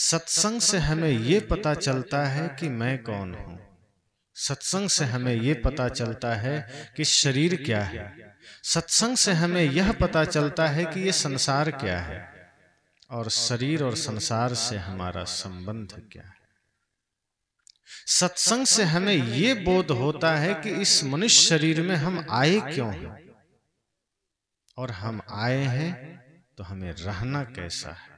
सत्संग से हमें ये पता चलता है कि मैं कौन हूं सत्संग से हमें ये पता चलता है कि शरीर क्या है सत्संग से हमें यह पता चलता है कि ये संसार क्या है और शरीर और संसार से हमारा संबंध क्या है सत्संग से हमें ये बोध होता है कि इस मनुष्य शरीर में हम आए क्यों हैं और हम आए हैं तो हमें रहना कैसा है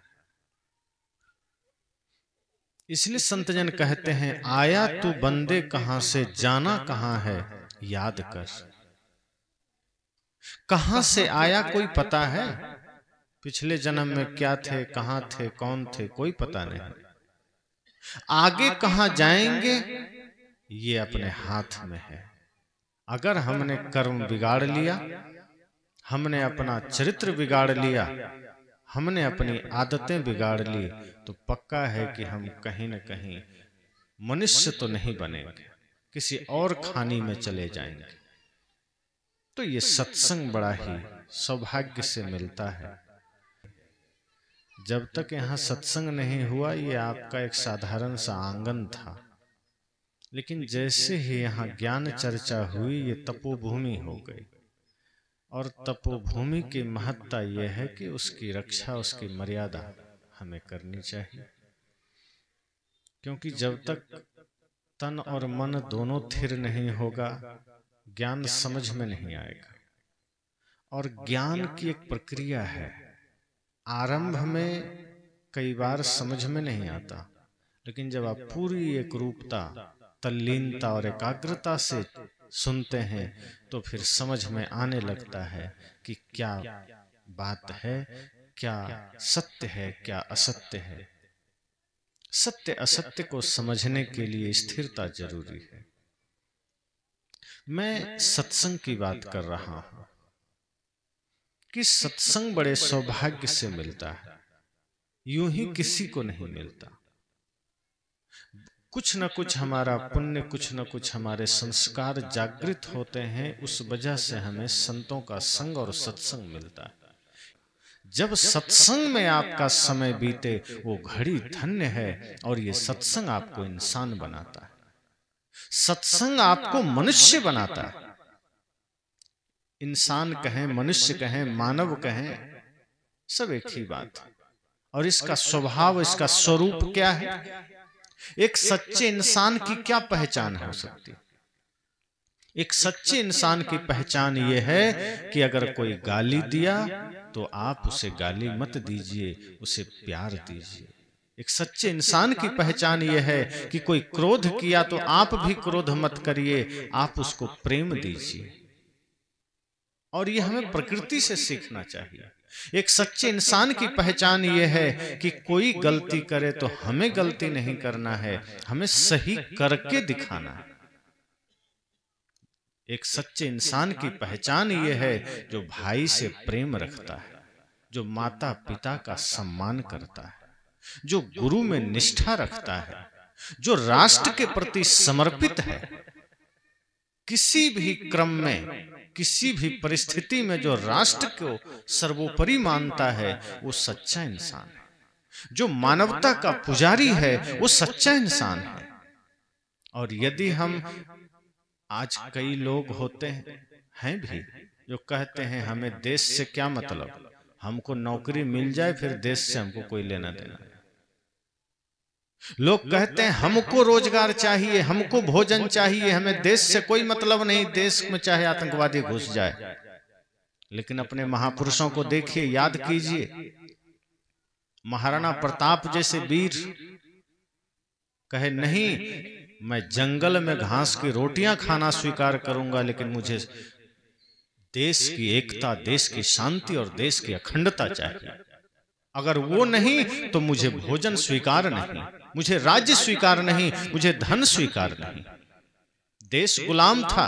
इसलिए संतजन कहते हैं आया तू बंदे कहां से जाना कहां है याद कर कहां से आया कोई पता है पिछले जन्म में क्या थे कहां थे कौन थे कोई पता नहीं आगे कहां जाएंगे ये अपने हाथ में है अगर हमने कर्म बिगाड़ लिया हमने अपना चरित्र बिगाड़ लिया हमने अपनी आदतें बिगाड़ ली तो पक्का है कि हम कहीं ना कहीं मनुष्य तो नहीं बनेंगे किसी और खानी में चले जाएंगे तो ये सत्संग बड़ा ही सौभाग्य से मिलता है जब तक यहाँ सत्संग नहीं हुआ ये आपका एक साधारण सा आंगन था लेकिन जैसे ही यहाँ ज्ञान चर्चा हुई ये तपोभूमि हो गई और तपोभूमि की महत्ता यह है कि उसकी रक्षा उसकी मर्यादा हमें करनी चाहिए क्योंकि जब तक तन और मन दोनों थिर नहीं होगा ज्ञान समझ में नहीं आएगा और ज्ञान की एक प्रक्रिया है आरंभ में कई बार समझ में नहीं आता लेकिन जब आप पूरी एक रूपता तल्लीनता और एकाग्रता से सुनते हैं तो फिर समझ में आने लगता है कि क्या बात है क्या सत्य है क्या असत्य है सत्य असत्य को समझने के लिए स्थिरता जरूरी है मैं सत्संग की बात कर रहा हूं कि सत्संग बड़े सौभाग्य से मिलता है यूं ही किसी को नहीं मिलता कुछ न कुछ हमारा पुण्य कुछ न कुछ हमारे संस्कार जागृत होते हैं उस वजह से हमें संतों का संग और सत्संग मिलता है जब सत्संग में आपका समय बीते वो घड़ी धन्य है और ये सत्संग आपको इंसान बनाता है सत्संग आपको मनुष्य बनाता है इंसान कहें मनुष्य कहें मानव कहें सब एक ही बात है और इसका स्वभाव इसका स्वरूप क्या है एक सच्चे इंसान की क्या पहचान हो सकती है एक सच्चे इंसान की पहचान यह है कि अगर कोई गाली दिया तो, तो आप उसे गाली मत दीजिए उसे प्यार दीजिए एक सच्चे इंसान की पहचान यह है कि कोई क्रोध किया तो, तो आप भी क्रोध मत करिए आप उसको प्रेम दीजिए और ये हमें प्रकृति से सीखना चाहिए एक सच्चे इंसान की पहचान यह है कि कोई गलती करे तो, तो हमें गलती नहीं करना है हमें सही करके दिखाना है एक सच्चे इंसान की पहचान ये है जो भाई से प्रेम रखता है जो माता पिता का सम्मान करता है जो गुरु में निष्ठा रखता है जो राष्ट्र के प्रति समर्पित है किसी भी क्रम में किसी भी परिस्थिति में जो राष्ट्र को सर्वोपरि मानता है वो सच्चा इंसान है जो मानवता का पुजारी है वो सच्चा इंसान है और यदि हम आज कई लोग होते हैं हैं भी जो कहते हैं हमें देश से क्या मतलब? मतलब हमको नौकरी मिल जाए फिर देश से हमको कोई लेना देना लोग कहते हैं हमको रोजगार चाहिए हमको भोजन चाहिए हमें देश से कोई मतलब नहीं देश में चाहे आतंकवादी घुस जाए लेकिन अपने महापुरुषों को देखिए याद कीजिए महाराणा प्रताप जैसे वीर कहे नहीं मैं जंगल में घास की रोटियां खाना स्वीकार करूंगा लेकिन मुझे देश की एकता देश की शांति और देश की अखंडता चाहिए अगर वो नहीं तो मुझे भोजन स्वीकार नहीं मुझे राज्य स्वीकार नहीं मुझे धन स्वीकार नहीं देश गुलाम था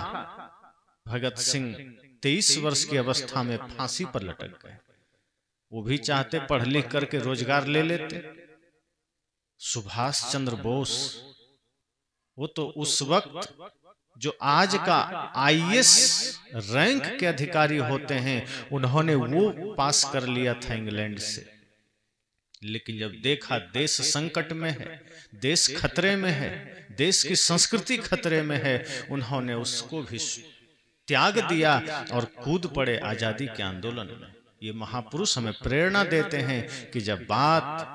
भगत सिंह तेईस वर्ष की अवस्था में फांसी पर लटक गए वो भी चाहते पढ़ लिख करके रोजगार ले लेते सुभाष चंद्र बोस तो वो तो उस वक्त जो आज का आईएएस e e रैंक के अधिकारी होते हैं उन्होंने वो पास कर लिया था इंग्लैंड से लेकिन जब देखा देश संकट में है देश खतरे में है देश की संस्कृति खतरे में है उन्होंने उसको भी त्याग दिया और कूद पड़े आजादी के आंदोलन में ये महापुरुष हमें प्रेरणा देते हैं कि जब बात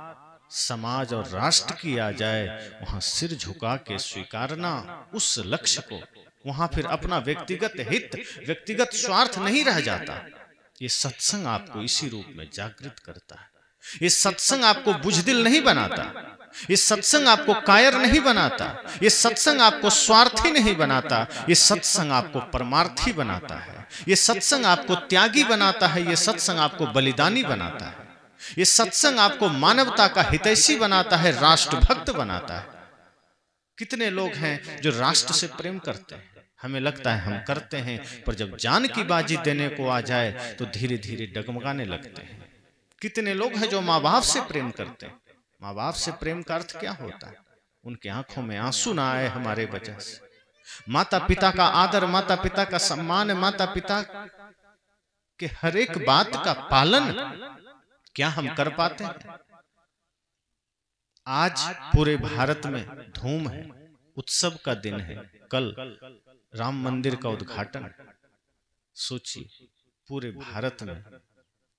समाज और राष्ट्र की आ जाए वहां सिर झुका के स्वीकारना उस लक्ष्य को वहां फिर अपना व्यक्तिगत हित व्यक्तिगत स्वार्थ नहीं रह जाता ये सत्संग आपको इसी रूप में जागृत करता है ये सत्संग आपको बुझदिल नहीं बनाता ये सत्संग आपको कायर नहीं बनाता ये सत्संग आपको स्वार्थी नहीं बनाता ये सत्संग आपको परमार्थी बनाता है ये सत्संग आपको त्यागी बनाता है ये सत्संग आपको बलिदानी बनाता है ये सत्संग आपको मानवता का हितैषी बनाता है राष्ट्रभक्त बनाता है कितने लोग हैं जो राष्ट्र से प्रेम करते हैं हमें लगता है हम करते हैं पर जब जान की बाजी देने को आ जाए तो धीरे धीरे डगमगाने लगते हैं कितने लोग हैं जो माँ बाप से प्रेम करते हैं माँ बाप से प्रेम का अर्थ क्या होता है उनके आंखों में आंसू ना आए हमारे वजह से माता पिता का आदर माता पिता का सम्मान माता पिता के हर एक बात का पालन क्या हम कर पाते हैं आज पूरे भारत में धूम है उत्सव का दिन है कल राम मंदिर का उद्घाटन सोचिए पूरे भारत में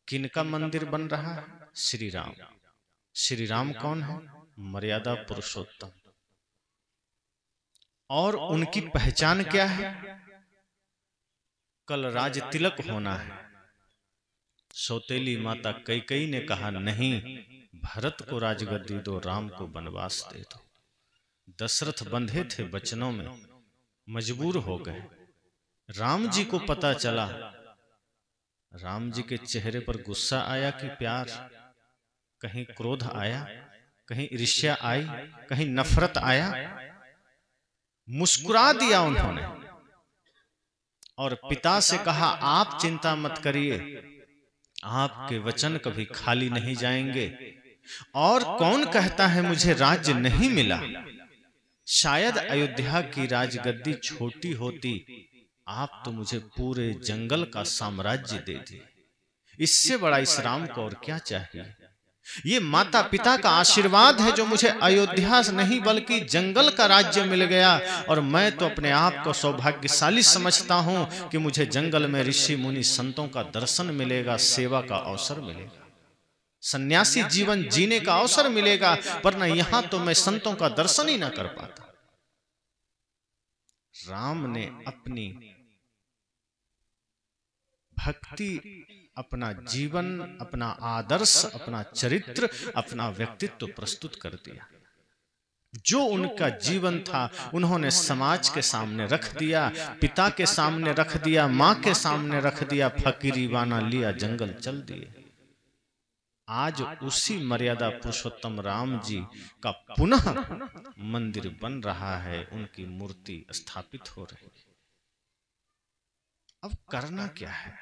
किनका मंदिर बन रहा है श्री राम श्री राम कौन है मर्यादा पुरुषोत्तम और उनकी पहचान क्या है कल राज तिलक होना है सौतेली माता कई कई ने कहा नहीं भरत को राजगद्दी दो राम को बनवास दे दो दशरथ बंधे थे बचनों में मजबूर हो गए राम जी को पता चला राम जी के चेहरे पर गुस्सा आया कि प्यार कहीं क्रोध आया कहीं ईर्ष्या आई कहीं नफरत आया मुस्कुरा दिया उन्होंने और पिता से कहा आप चिंता मत करिए आपके वचन कभी खाली नहीं जाएंगे और कौन कहता है मुझे राज्य नहीं मिला शायद अयोध्या की राजगद्दी छोटी होती आप तो, तो मुझे पूरे जंगल का साम्राज्य दे दिए इससे बड़ा इस राम को और क्या चाहिए ये माता पिता का आशीर्वाद है जो मुझे अयोध्या से नहीं बल्कि जंगल का राज्य मिल गया और मैं तो, तो अपने आप को सौभाग्यशाली समझता हूं कि मुझे जंगल में ऋषि मुनि संतों का दर्शन मिलेगा सेवा का अवसर मिलेगा सन्यासी जीवन जीने का अवसर मिलेगा पर न यहां तो, तो मैं संतों का दर्शन ही ना कर पाता राम ने अपनी भक्ति अपना जीवन अपना आदर्श अपना चरित्र अपना व्यक्तित्व प्रस्तुत कर दिया जो उनका जीवन था उन्होंने समाज के सामने रख दिया पिता के सामने रख दिया माँ के सामने रख दिया फकीरी बाना लिया जंगल चल दिए आज उसी मर्यादा पुरुषोत्तम राम जी का पुनः मंदिर बन रहा है उनकी मूर्ति स्थापित हो रही है अब करना क्या है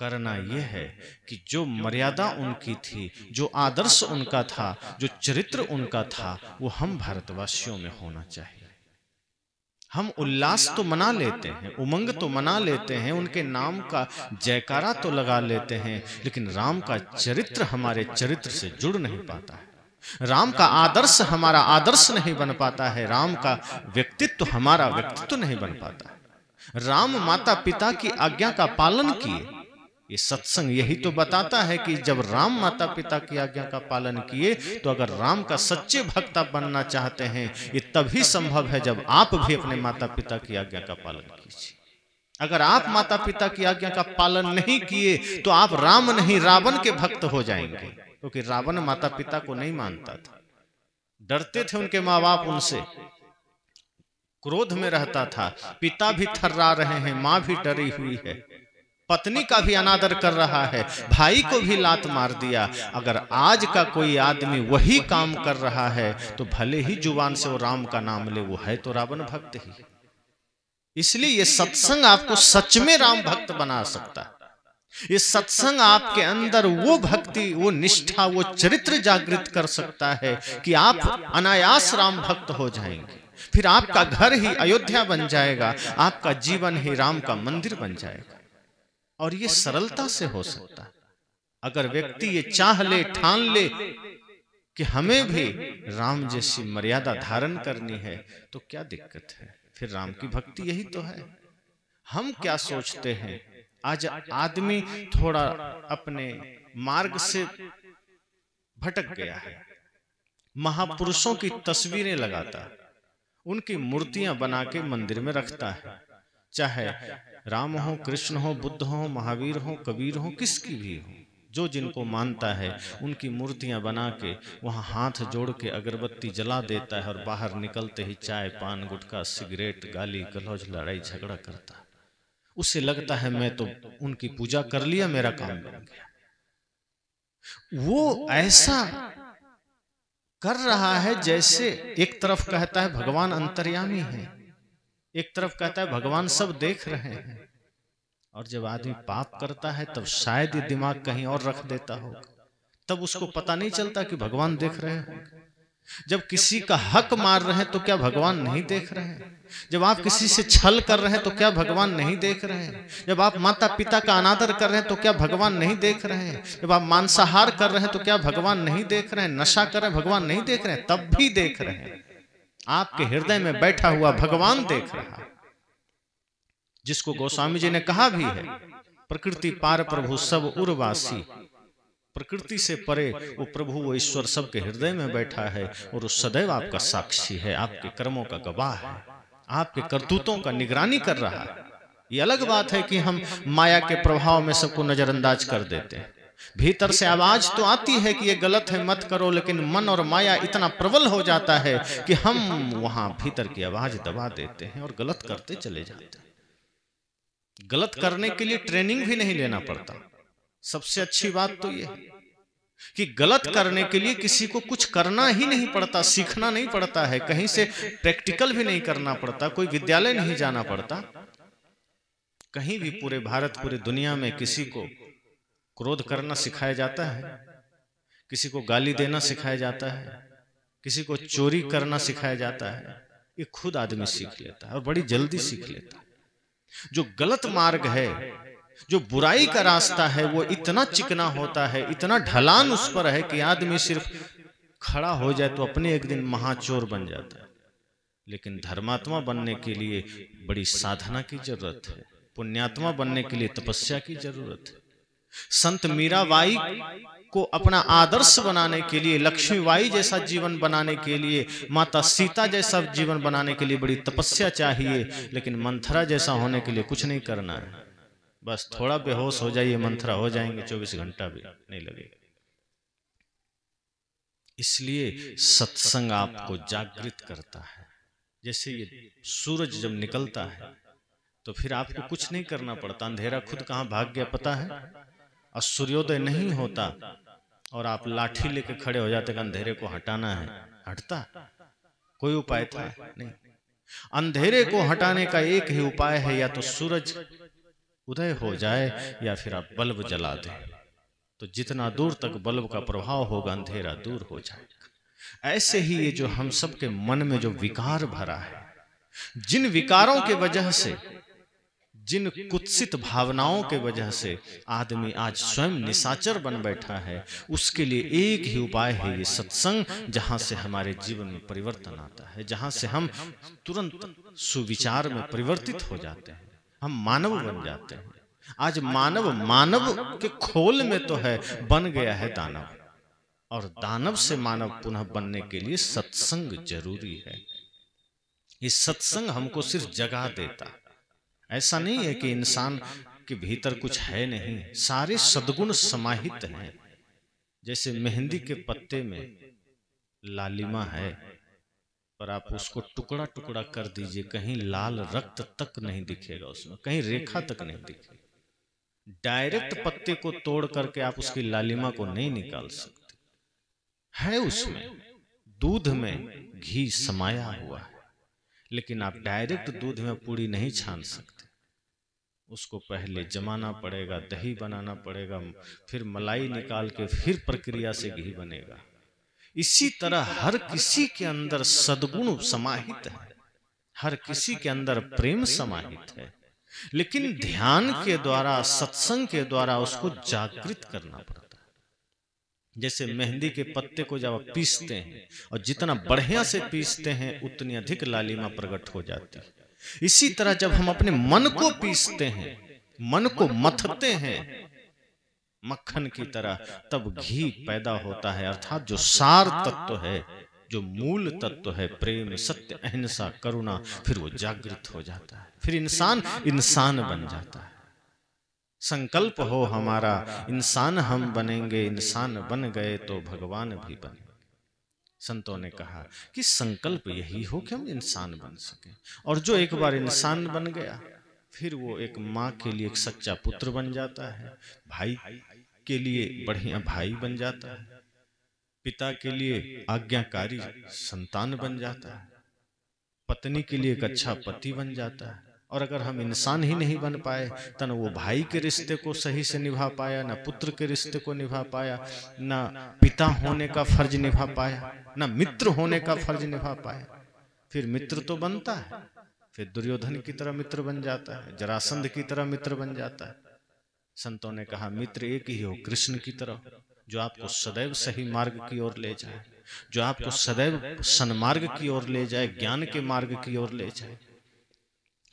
करना यह है कि जो मर्यादा उनकी थी जो आदर्श उनका था जो चरित्र उनका था वो हम भारतवासियों में होना चाहिए हम उल्लास तो मना लेते हैं उमंग तो मना लेते हैं उनके नाम का जयकारा तो लगा लेते हैं लेकिन राम का चरित्र हमारे चरित्र से जुड़ नहीं पाता है राम का आदर्श हमारा आदर्श नहीं बन पाता है राम का व्यक्तित्व हमारा व्यक्तित्व नहीं बन पाता राम माता पिता की आज्ञा का पालन किए ये सत्संग यही तो बताता है कि जब राम माता पिता की आज्ञा का पालन किए तो अगर राम का सच्चे भक्त बनना चाहते हैं ये तभी संभव है जब आप भी अपने माता पिता की आज्ञा का पालन कीजिए अगर आप माता पिता की आज्ञा का पालन नहीं किए तो आप राम नहीं रावण के भक्त हो जाएंगे क्योंकि तो रावण माता पिता को नहीं मानता था डरते थे उनके माँ बाप उनसे क्रोध में रहता था पिता भी थर्रा रहे हैं माँ भी डरी हुई है पत्नी का भी अनादर कर रहा है भाई को भी लात मार दिया अगर आज का कोई आदमी वही काम कर रहा है तो भले ही जुबान से वो राम का नाम ले वो है तो रावण भक्त ही इसलिए ये सत्संग आपको सच में राम भक्त बना सकता है ये सत्संग आपके अंदर वो भक्ति वो निष्ठा वो चरित्र जागृत कर सकता है कि आप अनायास राम भक्त हो जाएंगे फिर आपका घर ही अयोध्या बन जाएगा आपका जीवन ही राम का मंदिर बन जाएगा और ये सरलता से हो सकता है अगर व्यक्ति ये चाह ले ठान ले कि हमें भी राम जैसी मर्यादा धारण करनी है तो क्या दिक्कत है फिर राम की भक्ति यही तो, तो है हम क्या सोचते हैं आज आदमी थोड़ा अपने मार्ग से भटक गया है महापुरुषों की तस्वीरें लगाता उनकी मूर्तियां बना के मंदिर में रखता है चाहे राम हो कृष्ण हो बुद्ध हो महावीर हो कबीर हो किसकी भी हो जो जिनको मानता है उनकी मूर्तियां बना के वहां हाथ जोड़ के अगरबत्ती जला देता है और बाहर निकलते ही चाय पान गुटखा सिगरेट गाली गलौज लड़ाई झगड़ा करता है लगता है मैं तो उनकी पूजा कर लिया मेरा काम बन गया वो ऐसा कर रहा है जैसे एक तरफ कहता है भगवान अंतर्यामी है एक तरफ कहता है भगवान सब देख रहे हैं और जब आदमी पाप करता है तब शायद ये दिमाग कहीं और रख देता हो तब उसको पता नहीं चलता कि भगवान देख रहे हो जब किसी का हक मार रहे हैं तो क्या भगवान नहीं देख रहे हैं जब आप किसी से छल कर रहे हैं तो क्या भगवान नहीं देख रहे हैं जब आप माता पिता का अनादर कर रहे हैं तो क्या भगवान नहीं देख रहे हैं जब आप मांसाहार कर रहे हैं तो क्या भगवान नहीं देख रहे हैं नशा कर रहे हैं भगवान नहीं देख रहे हैं तब भी देख रहे हैं आपके हृदय में बैठा हुआ भगवान देख रहा है जिसको गोस्वामी जी ने कहा भी है प्रकृति पार प्रभु सब उर्वासी प्रकृति से परे वो प्रभु वो ईश्वर सबके हृदय में बैठा है और उस सदैव आपका साक्षी है आपके कर्मों का गवाह है आपके करतूतों का निगरानी कर रहा है ये अलग बात है कि हम माया के प्रभाव में सबको नजरअंदाज कर देते हैं भीतर से आवाज तो, तो आती है कि ये गलत है मत करो लेकिन मन और माया इतना प्रबल हो जाता है कि हम वहां भीतर की आवाज दबा देते हैं और गलत करते चले जाते हैं गलत करने के लिए ट्रेनिंग भी नहीं लेना पड़ता सबसे अच्छी बात तो, तो ये है कि गलत करने के लिए किसी को कुछ करना ही नहीं पड़ता सीखना नहीं पड़ता है कहीं से प्रैक्टिकल भी नहीं करना पड़ता कोई विद्यालय नहीं जाना पड़ता कहीं भी पूरे भारत पूरे दुनिया में किसी को क्रोध करना सिखाया जाता है किसी को गाली देना सिखाया जाता है किसी को चोरी करना सिखाया जाता है ये खुद आदमी सीख लेता है और बड़ी जल्दी सीख लेता है जो गलत मार्ग है जो बुराई का रास्ता है वो इतना चिकना होता है इतना ढलान उस पर है कि आदमी सिर्फ खड़ा हो जाए तो अपने एक दिन महाचोर बन जाता है लेकिन धर्मात्मा बनने के लिए बड़ी साधना की जरूरत है पुण्यात्मा बनने के लिए तपस्या की जरूरत है संत मीराबाई को अपना आदर्श बनाने के लिए लक्ष्मीबाई जैसा जीवन बनाने के लिए माता सीता जैसा जीवन बनाने के लिए बड़ी तपस्या चाहिए लेकिन मंथरा जैसा होने के लिए कुछ नहीं करना है बस थोड़ा बेहोश हो जाइए मंथरा हो जाएंगे चौबीस घंटा भी नहीं लगेगा इसलिए सत्संग आपको जागृत करता है जैसे ये सूरज जब निकलता है तो फिर तो आपको कुछ नहीं करना पड़ता अंधेरा खुद कहां भाग गया पता है और सूर्योदय नहीं होता और आप लाठी लेके खड़े हो जाते अंधेरे को हटाना है हटता कोई उपाय था नहीं अंधेरे को हटाने का एक ही उपाय है या तो सूरज उदय हो जाए या फिर आप बल्ब जला दें तो जितना दूर तक बल्ब का प्रभाव होगा अंधेरा दूर हो जाएगा ऐसे ही ये जो हम सबके मन में जो विकार भरा है जिन विकारों के वजह से जिन कुत्सित भावनाओं के वजह से आदमी आज स्वयं निशाचर बन बैठा है उसके लिए एक ही उपाय है ये सत्संग जहाँ से हमारे जीवन में परिवर्तन आता है जहाँ से हम तुरंत सुविचार में परिवर्तित हो जाते हैं हम मानव बन जाते हैं आज मानव मानव के खोल में तो है बन गया है दानव और दानव से मानव पुनः बनने के लिए सत्संग जरूरी है ये सत्संग हमको सिर्फ जगा देता है ऐसा नहीं है कि इंसान के भीतर कुछ है नहीं सारे सदगुण समाहित हैं जैसे मेहंदी के पत्ते में लालिमा है पर आप उसको टुकड़ा टुकड़ा कर दीजिए कहीं लाल रक्त तक नहीं दिखेगा उसमें कहीं रेखा तक नहीं दिखेगी डायरेक्ट पत्ते को तोड़ करके आप उसकी लालिमा को नहीं निकाल सकते है उसमें दूध में घी समाया हुआ है लेकिन आप डायरेक्ट दूध में पूरी नहीं छान सकते उसको पहले जमाना पड़ेगा दही बनाना पड़ेगा फिर मलाई निकाल के फिर प्रक्रिया से घी बनेगा इसी तरह हर किसी के अंदर सदगुण समाहित है हर किसी के अंदर प्रेम समाहित है लेकिन ध्यान के द्वारा सत्संग के द्वारा उसको जागृत करना पड़ता है जैसे मेहंदी के पत्ते को जब पीसते हैं और जितना बढ़िया से पीसते हैं उतनी अधिक लालिमा प्रकट हो जाती है इसी तरह जब हम अपने मन को पीसते हैं मन को मथते हैं मक्खन की तरह तब घी पैदा होता है अर्थात जो सार तत्व है जो मूल तत्व है प्रेम सत्य अहिंसा करुणा फिर वो जागृत हो जाता है फिर इंसान इंसान बन जाता है संकल्प हो हमारा इंसान हम बनेंगे इंसान बन गए तो भगवान भी बने संतों ने कहा कि संकल्प यही हो कि हम इंसान बन सके और जो एक बार इंसान बन गया फिर वो एक माँ के लिए एक सच्चा पुत्र बन जाता है भाई के लिए बढ़िया भाई बन जाता है पिता के लिए आज्ञाकारी संतान बन जाता है पत्नी के लिए अच्छा एक अच्छा पति बन जाता है और अगर हम इंसान ही नहीं बन पाए तो न वो भाई के रिश्ते को सही से निभा पाया ना पुत्र के रिश्ते को निभा पाया ना पिता होने का फर्ज निभा पाया ना मित्र होने का फर्ज निभा पाए फिर मित्र तो बनता है फिर दुर्योधन की तरह मित्र बन जाता है जरासंध की तरह मित्र बन जाता है संतों ने कहा मित्र एक ही हो कृष्ण की तरह जो आपको सदैव सही मार्ग की ओर ले जाए जो आपको सदैव सन्मार्ग की ओर ले जाए ज्ञान के मार्ग की ओर ले जाए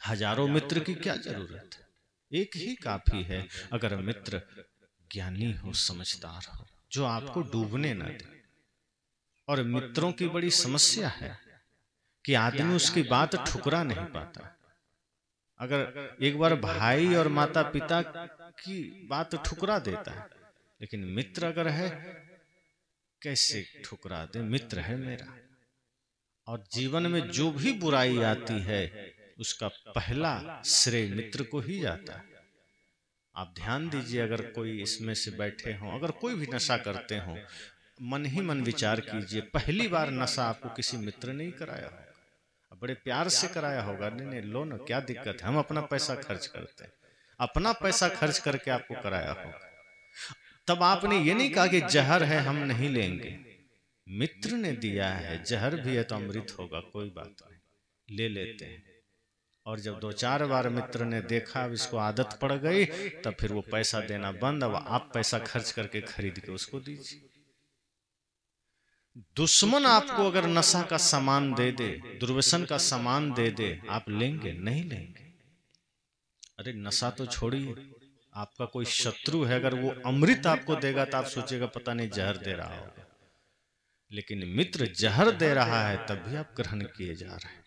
हजारों मित्र की क्या जरूरत है एक ही काफी है अगर मित्र ज्ञानी हो समझदार हो जो आपको डूबने ना दे और मित्रों की बड़ी समस्या है कि आदमी उसकी बात ठुकरा नहीं पाता अगर एक बार भाई और माता पिता की बात ठुकरा देता है लेकिन मित्र अगर है कैसे ठुकरा दे मित्र है मेरा और जीवन में जो भी बुराई आती है उसका पहला श्रेय मित्र को ही जाता है आप ध्यान दीजिए अगर कोई इसमें से बैठे हों अगर कोई भी नशा करते हों मन ही मन विचार कीजिए पहली बार नशा आपको किसी मित्र ने ही कराया होगा बड़े प्यार से कराया होगा नहीं नहीं लो ना क्या दिक्कत है हम अपना पैसा खर्च करते हैं अपना पैसा खर्च करके आपको कराया होगा तब आपने ये नहीं कहा कि जहर है हम नहीं लेंगे मित्र ने दिया है जहर भी है तो अमृत होगा कोई बात नहीं ले लेते हैं और जब दो चार बार मित्र ने देखा अब इसको आदत पड़ गई तब फिर वो पैसा देना बंद अब आप पैसा खर्च करके खरीद के उसको दीजिए दुश्मन आपको अगर नशा का सामान दे दे दुर्व्यसन का सामान दे दे आप लेंगे नहीं लेंगे अरे नशा तो छोड़िए आपका कोई शत्रु है अगर वो अमृत आपको देगा तो आप सोचेगा पता नहीं जहर दे रहा होगा लेकिन मित्र जहर दे रहा है तब भी आप ग्रहण किए जा रहे हैं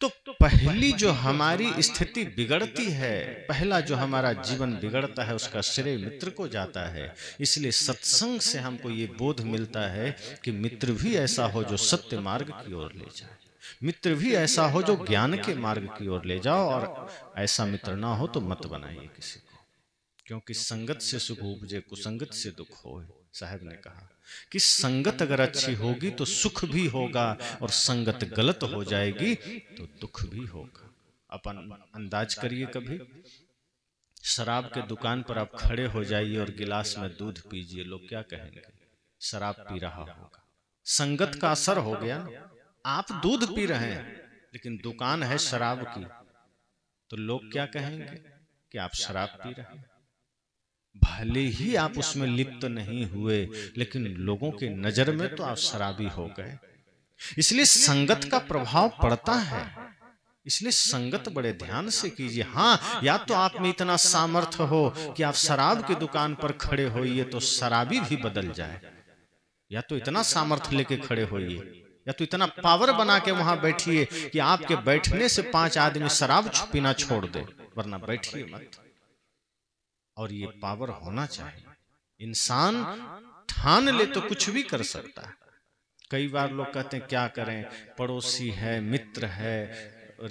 तो, तो पहली जो हमारी स्थिति बिगड़ती है पहला जो हमारा जीवन बिगड़ता है उसका श्रेय मित्र को जाता है इसलिए सत्संग से हमको ये बोध मिलता है कि मित्र भी ऐसा हो जो सत्य मार्ग की ओर ले जाए मित्र भी ऐसा हो जो ज्ञान के मार्ग की ओर ले जाओ और ऐसा मित्र ना हो तो, तो मत बनाइए किसी को क्योंकि संगत से सुख उपजे कुसंगत से दुख हो साहब ने कहा कि संगत अगर अच्छी होगी तो, तो सुख भी होगा और संगत गलत हो जाएगी तो दुख तो भी होगा अपन अंदाज करिए कभी शराब के दुकान पर आप खड़े हो जाइए और गिलास में दूध पीजिए लोग क्या कहेंगे शराब पी रहा होगा संगत का असर हो गया आप दूध पी रहे हैं लेकिन दुकान है शराब की तो लोग तो क्या कहेंगे कि आप शराब पी रहे हैं भले ही आप उसमें लिप्त नहीं हुए लेकिन लोगों के नजर में तो आप शराबी हो गए इसलिए संगत का प्रभाव पड़ता है इसलिए संगत बड़े ध्यान से कीजिए हाँ या तो आप में इतना सामर्थ्य हो कि आप शराब की दुकान पर खड़े होइए तो शराबी भी बदल जाए या तो इतना सामर्थ्य लेके खड़े होइए या तो इतना पावर बना के वहां बैठिए कि आपके बैठने से पांच आदमी शराब पीना छोड़ दे वरना बैठिए मत और ये पावर होना चाहिए इंसान ठान ले तो कुछ तो भी कर सकता है कई बार लोग कहते हैं क्या करें पड़ोसी है मित्र है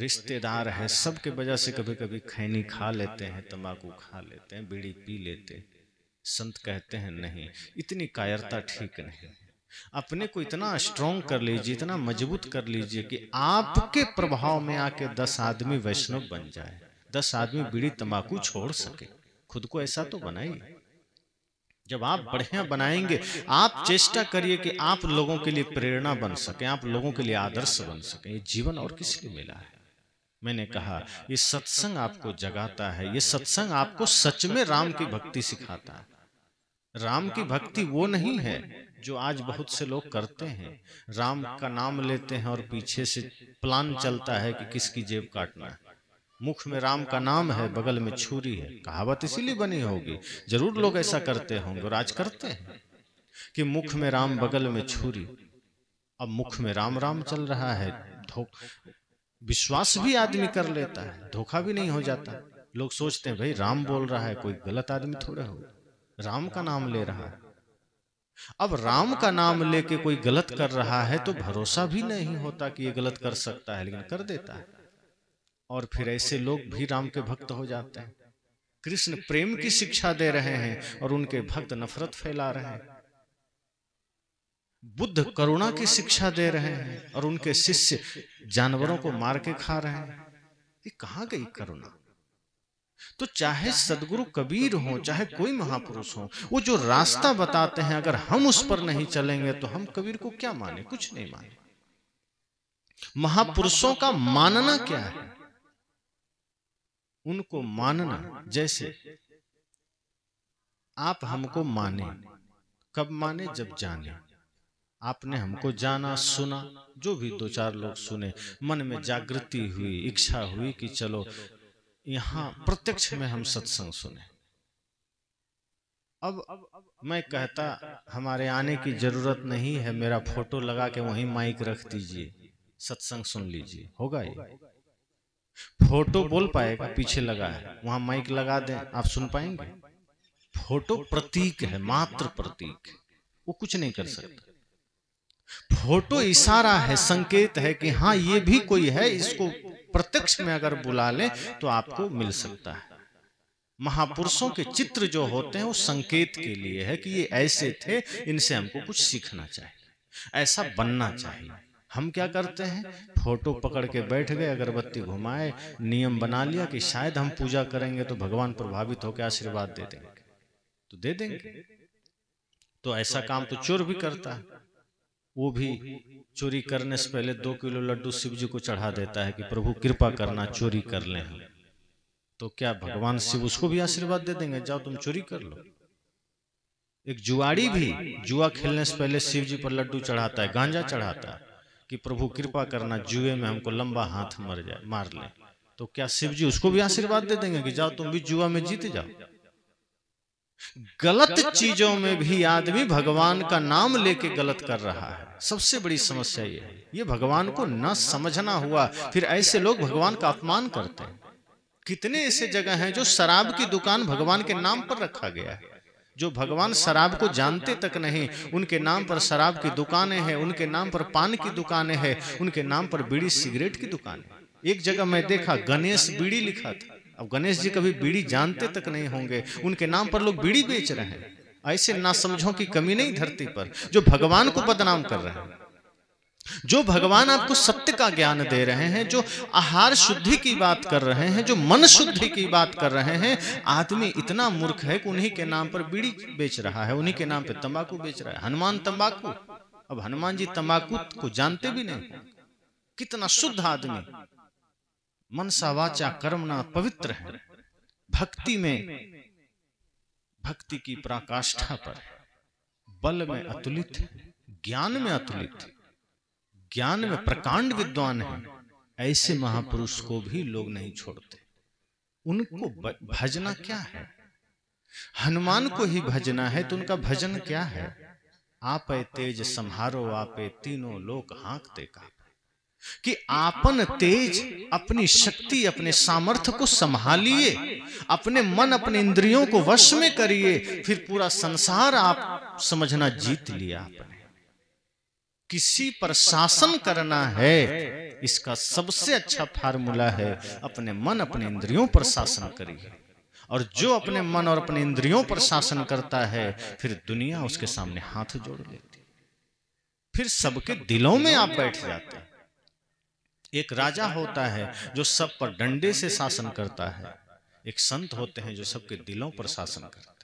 रिश्तेदार है सबके वजह से कभी कभी खैनी खा लेते हैं तंबाकू खा लेते हैं बीड़ी पी लेते हैं संत कहते हैं नहीं इतनी कायरता ठीक नहीं अपने को इतना स्ट्रोंग कर लीजिए इतना मजबूत कर लीजिए कि आपके प्रभाव में आके दस आदमी वैष्णव बन जाए दस आदमी बीड़ी तंबाकू छोड़ सके खुद को ऐसा तो बनाइए जब आप बढ़िया बनाएंगे आप चेष्टा करिए कि आप लोगों के लिए प्रेरणा बन सके आप लोगों के लिए आदर्श बन सके ये जीवन और किस लिए मिला है मैंने कहा ये सत्संग आपको जगाता है ये सत्संग आपको सच में राम की भक्ति सिखाता है राम की भक्ति वो नहीं है जो आज बहुत से लोग करते हैं राम का नाम लेते हैं और पीछे से प्लान चलता है कि किसकी जेब काटना है मुख में राम का नाम है बगल में छुरी है कहावत इसीलिए बनी होगी जरूर लोग ऐसा करते होंगे और आज करते हैं कि मुख में राम बगल में छुरी अब मुख में राम राम चल रहा है विश्वास भी आदमी कर लेता है धोखा भी नहीं हो जाता लोग सोचते हैं भाई राम बोल रहा है कोई गलत आदमी थोड़ा हो राम का नाम ले रहा है अब राम का नाम लेके कोई गलत कर रहा है तो भरोसा भी नहीं होता कि ये गलत कर सकता है लेकिन कर देता है और फिर ऐसे लोग भी राम के भक्त हो जाते हैं कृष्ण प्रेम की शिक्षा दे रहे हैं और उनके भक्त नफरत फैला रहे हैं बुद्ध करुणा की शिक्षा दे रहे हैं और उनके शिष्य जानवरों को मार के खा रहे हैं ये कहा गई करुणा तो चाहे सदगुरु कबीर हो चाहे कोई महापुरुष हो वो जो रास्ता बताते हैं अगर हम उस पर नहीं चलेंगे तो हम तो कबीर को क्या माने कुछ नहीं माने महापुरुषों का मानना क्या है उनको मानना जैसे आप हमको माने कब माने जब जाने आपने हमको जाना सुना जो भी दो चार लोग सुने मन में जागृति हुई इच्छा हुई कि चलो यहाँ प्रत्यक्ष में हम सत्संग सुने अब मैं कहता हमारे आने की जरूरत नहीं है मेरा फोटो लगा के वहीं माइक रख दीजिए सत्संग सुन लीजिए होगा ये फोटो बोल पाएगा पीछे लगा है वहां माइक लगा दें आप सुन पाएंगे फोटो प्रतीक है मात्र प्रतीक वो कुछ नहीं कर सकता फोटो इशारा है संकेत है कि हाँ ये हाँ, भी कोई है इसको प्रत्यक्ष में अगर बुला ले तो, तो आपको मिल सकता है महापुरुषों के चित्र जो होते हैं वो संकेत के लिए है कि ये ऐसे थे इनसे हमको कुछ सीखना चाहिए ऐसा बनना चाहिए हम क्या करते हैं फोटो पकड़ के बैठ गए अगरबत्ती घुमाए नियम बना लिया कि शायद हम पूजा करेंगे तो, तो भगवान प्रभावित होकर आशीर्वाद दे देंगे तो दे देंगे तो, तो ऐसा काम तो चोर तो भी करता है वो भी चोरी करने से पहले दो किलो लड्डू शिव जी को चढ़ा देता है कि प्रभु कृपा करना चोरी कर ले तो क्या भगवान शिव उसको भी आशीर्वाद दे देंगे जाओ तुम चोरी कर लो एक जुआड़ी भी जुआ खेलने से पहले शिव जी पर लड्डू चढ़ाता है गांजा चढ़ाता है कि प्रभु कृपा करना जुए में हमको लंबा हाथ मर जाए मार ले तो क्या तो शिव जी उसको भी आशीर्वाद दे देंगे कि जाओ तुम भी जुआ में जीत जाओ गलत चीजों में भी आदमी भगवान का नाम लेके गलत कर रहा है सबसे बड़ी समस्या ये है ये भगवान को न समझना हुआ फिर ऐसे लोग भगवान का अपमान करते हैं कितने ऐसे जगह हैं जो शराब की दुकान भगवान के नाम पर रखा गया है जो भगवान शराब को जानते तक नहीं उनके नाम पर शराब की दुकानें हैं उनके नाम पर पान की दुकानें हैं उनके नाम पर बीड़ी सिगरेट की दुकान एक जगह मैं देखा गणेश बीड़ी लिखा था अब गणेश जी कभी बीड़ी जानते तक नहीं होंगे उनके नाम पर लोग बीड़ी बेच रहे हैं ऐसे ना समझो की कमी नहीं धरती पर जो भगवान को बदनाम कर रहे हैं जो भगवान आपको सत्य का ज्ञान दे रहे हैं जो आहार शुद्धि की बात कर रहे हैं जो मन शुद्धि की बात कर रहे हैं आदमी इतना मूर्ख है कि उन्हीं के नाम पर बीड़ी बेच रहा है उन्हीं के नाम पर तंबाकू बेच रहा है हनुमान तंबाकू अब हनुमान जी तंबाकू को जानते भी नहीं कितना शुद्ध आदमी मन सावाचा कर्मना पवित्र है भक्ति में भक्ति की पराकाष्ठा पर बल में अतुलित ज्ञान में अतुलित ज्ञान में प्रकांड विद्वान है ऐसे महापुरुष को भी लोग नहीं छोड़ते उनको भजना क्या है हनुमान को ही भजना है तो, तो उनका भजन क्या है आप तेज संहारो आपे तीनों लोक हाँकते का कि आपन तेज अपनी शक्ति अपने सामर्थ्य को संभालिए अपने मन अपने इंद्रियों को वश में करिए फिर पूरा संसार आप समझना जीत लिया आपने किसी पर शासन करना है इसका सबसे अच्छा, अच्छा फार्मूला है अपने मन अपने इंद्रियों पर शासन करिए और जो अपने मन और अपने इंद्रियों पर शासन करता है फिर दुनिया उसके सामने हाथ जोड़ लेती फिर सबके दिलों में आप बैठ जाते हैं एक राजा होता है जो सब पर डंडे से शासन करता है एक संत होते हैं जो सबके दिलों पर शासन करते हैं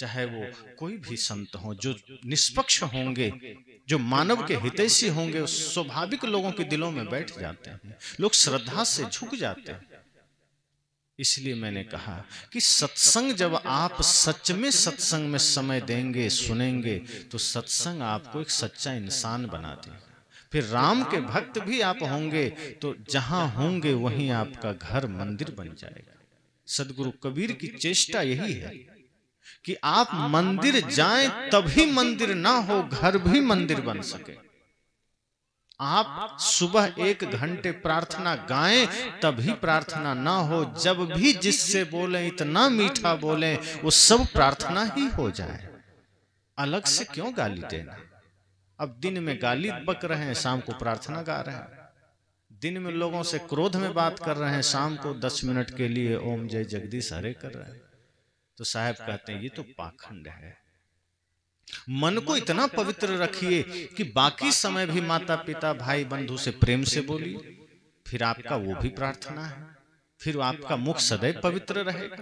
चाहे वो कोई भी संत हो जो निष्पक्ष होंगे जो मानव के हितैषी होंगे स्वाभाविक लोगों के दिलों में बैठ जाते हैं लोग श्रद्धा से झुक जाते हैं इसलिए मैंने कहा कि सत्संग जब आप सच में सत्संग में समय देंगे सुनेंगे तो, तो सत्संग आपको एक सच्चा इंसान बना देगा फिर राम के भक्त भी आप होंगे तो, तो जहां होंगे वहीं आपका घर मंदिर बन जाएगा सदगुरु कबीर की चेष्टा यही है कि आप मंदिर जाएं तभी मंदिर ना हो घर भी मंदिर बन सके आप सुबह एक घंटे प्रार्थना गाएं तभी प्रार्थना ना हो जब भी जिससे बोलें इतना मीठा बोलें वो सब प्रार्थना ही हो जाए अलग से क्यों गाली देना अब दिन में गाली बक रहे हैं शाम को प्रार्थना गा रहे हैं दिन में लोगों से क्रोध में बात कर रहे हैं शाम को दस मिनट के लिए ओम जय जगदीश हरे कर रहे हैं तो साहब तो कहते हैं ये तो पाखंड है मन को इतना पवित्र रखिए कि बाकी समय भी माता पिता भाई बंधु से प्रेम से बोलिए फिर आपका वो भी प्रार्थना है फिर आपका मुख सदैव पवित्र रहेगा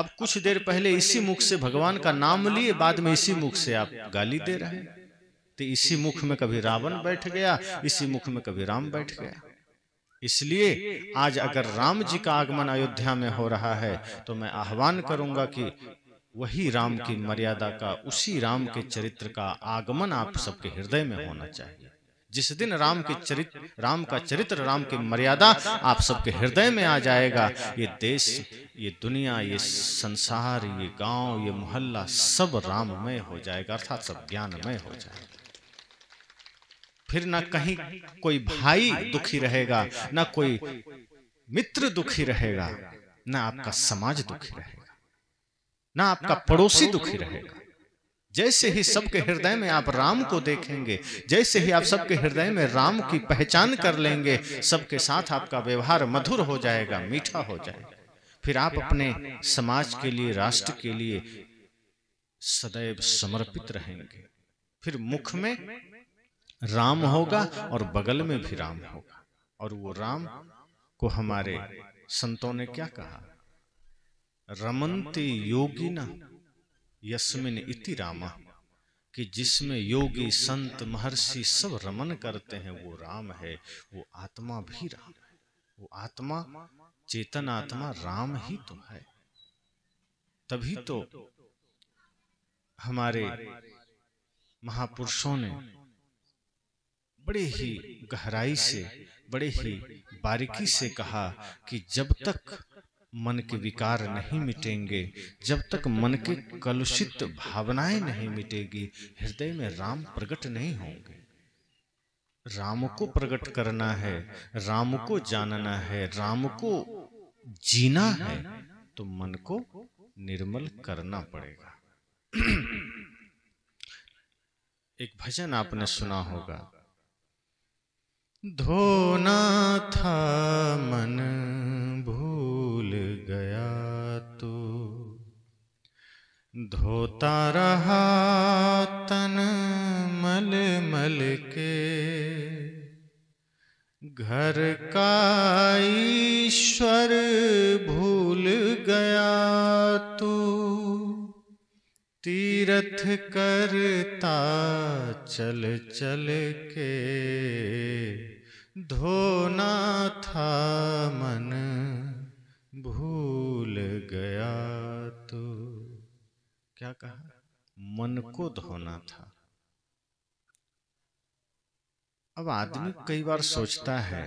अब कुछ देर पहले इसी मुख से भगवान का नाम लिए बाद में इसी मुख से आप गाली दे रहे हैं तो इसी मुख में कभी रावण बैठ गया इसी मुख में कभी राम बैठ गया इसलिए आज अगर राम जी का आगमन अयोध्या में हो रहा है तो मैं आह्वान करूंगा कि वही राम की मर्यादा का उसी राम के चरित्र का आगमन आप सबके हृदय में होना चाहिए जिस दिन राम के चरित्र राम का चरित्र राम की मर्यादा आप सबके हृदय में आ जाएगा ये देश ये दुनिया ये संसार ये गांव ये मोहल्ला सब राममय हो जाएगा अर्थात सब ज्ञानमय हो जाएगा फिर ना कहीं कोई भाई दुखी रहेगा ना कोई मित्र दुखी रहेगा ना आपका समाज दुखी रहेगा ना आपका पड़ोसी दुखी रहेगा जैसे ही सबके हृदय में आप राम को देखेंगे जैसे ही आप सबके हृदय में राम की पहचान कर लेंगे सबके साथ आपका व्यवहार मधुर हो जाएगा मीठा हो जाएगा फिर आप अपने समाज के लिए राष्ट्र के लिए सदैव समर्पित रहेंगे फिर मुख में राम होगा और बगल में भी राम होगा और वो राम को हमारे संतों ने क्या कहा रमनते योगी यस्मिन इति रामा कि जिसमें योगी संत महर्षि सब रमन करते हैं वो राम है वो आत्मा भी राम है वो आत्मा चेतन आत्मा राम ही तो है तभी तो हमारे महापुरुषों ने बड़े ही गहराई से बड़े ही बारीकी से कहा कि जब तक मन के विकार नहीं मिटेंगे जब तक मन के कलुषित भावनाएं नहीं मिटेगी हृदय में राम प्रकट नहीं होंगे राम को प्रकट करना है राम को जानना है राम को जीना है तो मन को निर्मल करना पड़ेगा एक भजन आपने सुना होगा धोना था मन भूल गया तो धोता रहा तन मल मल के घर का ईश्वर भूल गया तू तीर्थ करता चल चल के धोना था मन भूल गया तो क्या कहा मन को धोना था अब आदमी कई बार सोचता है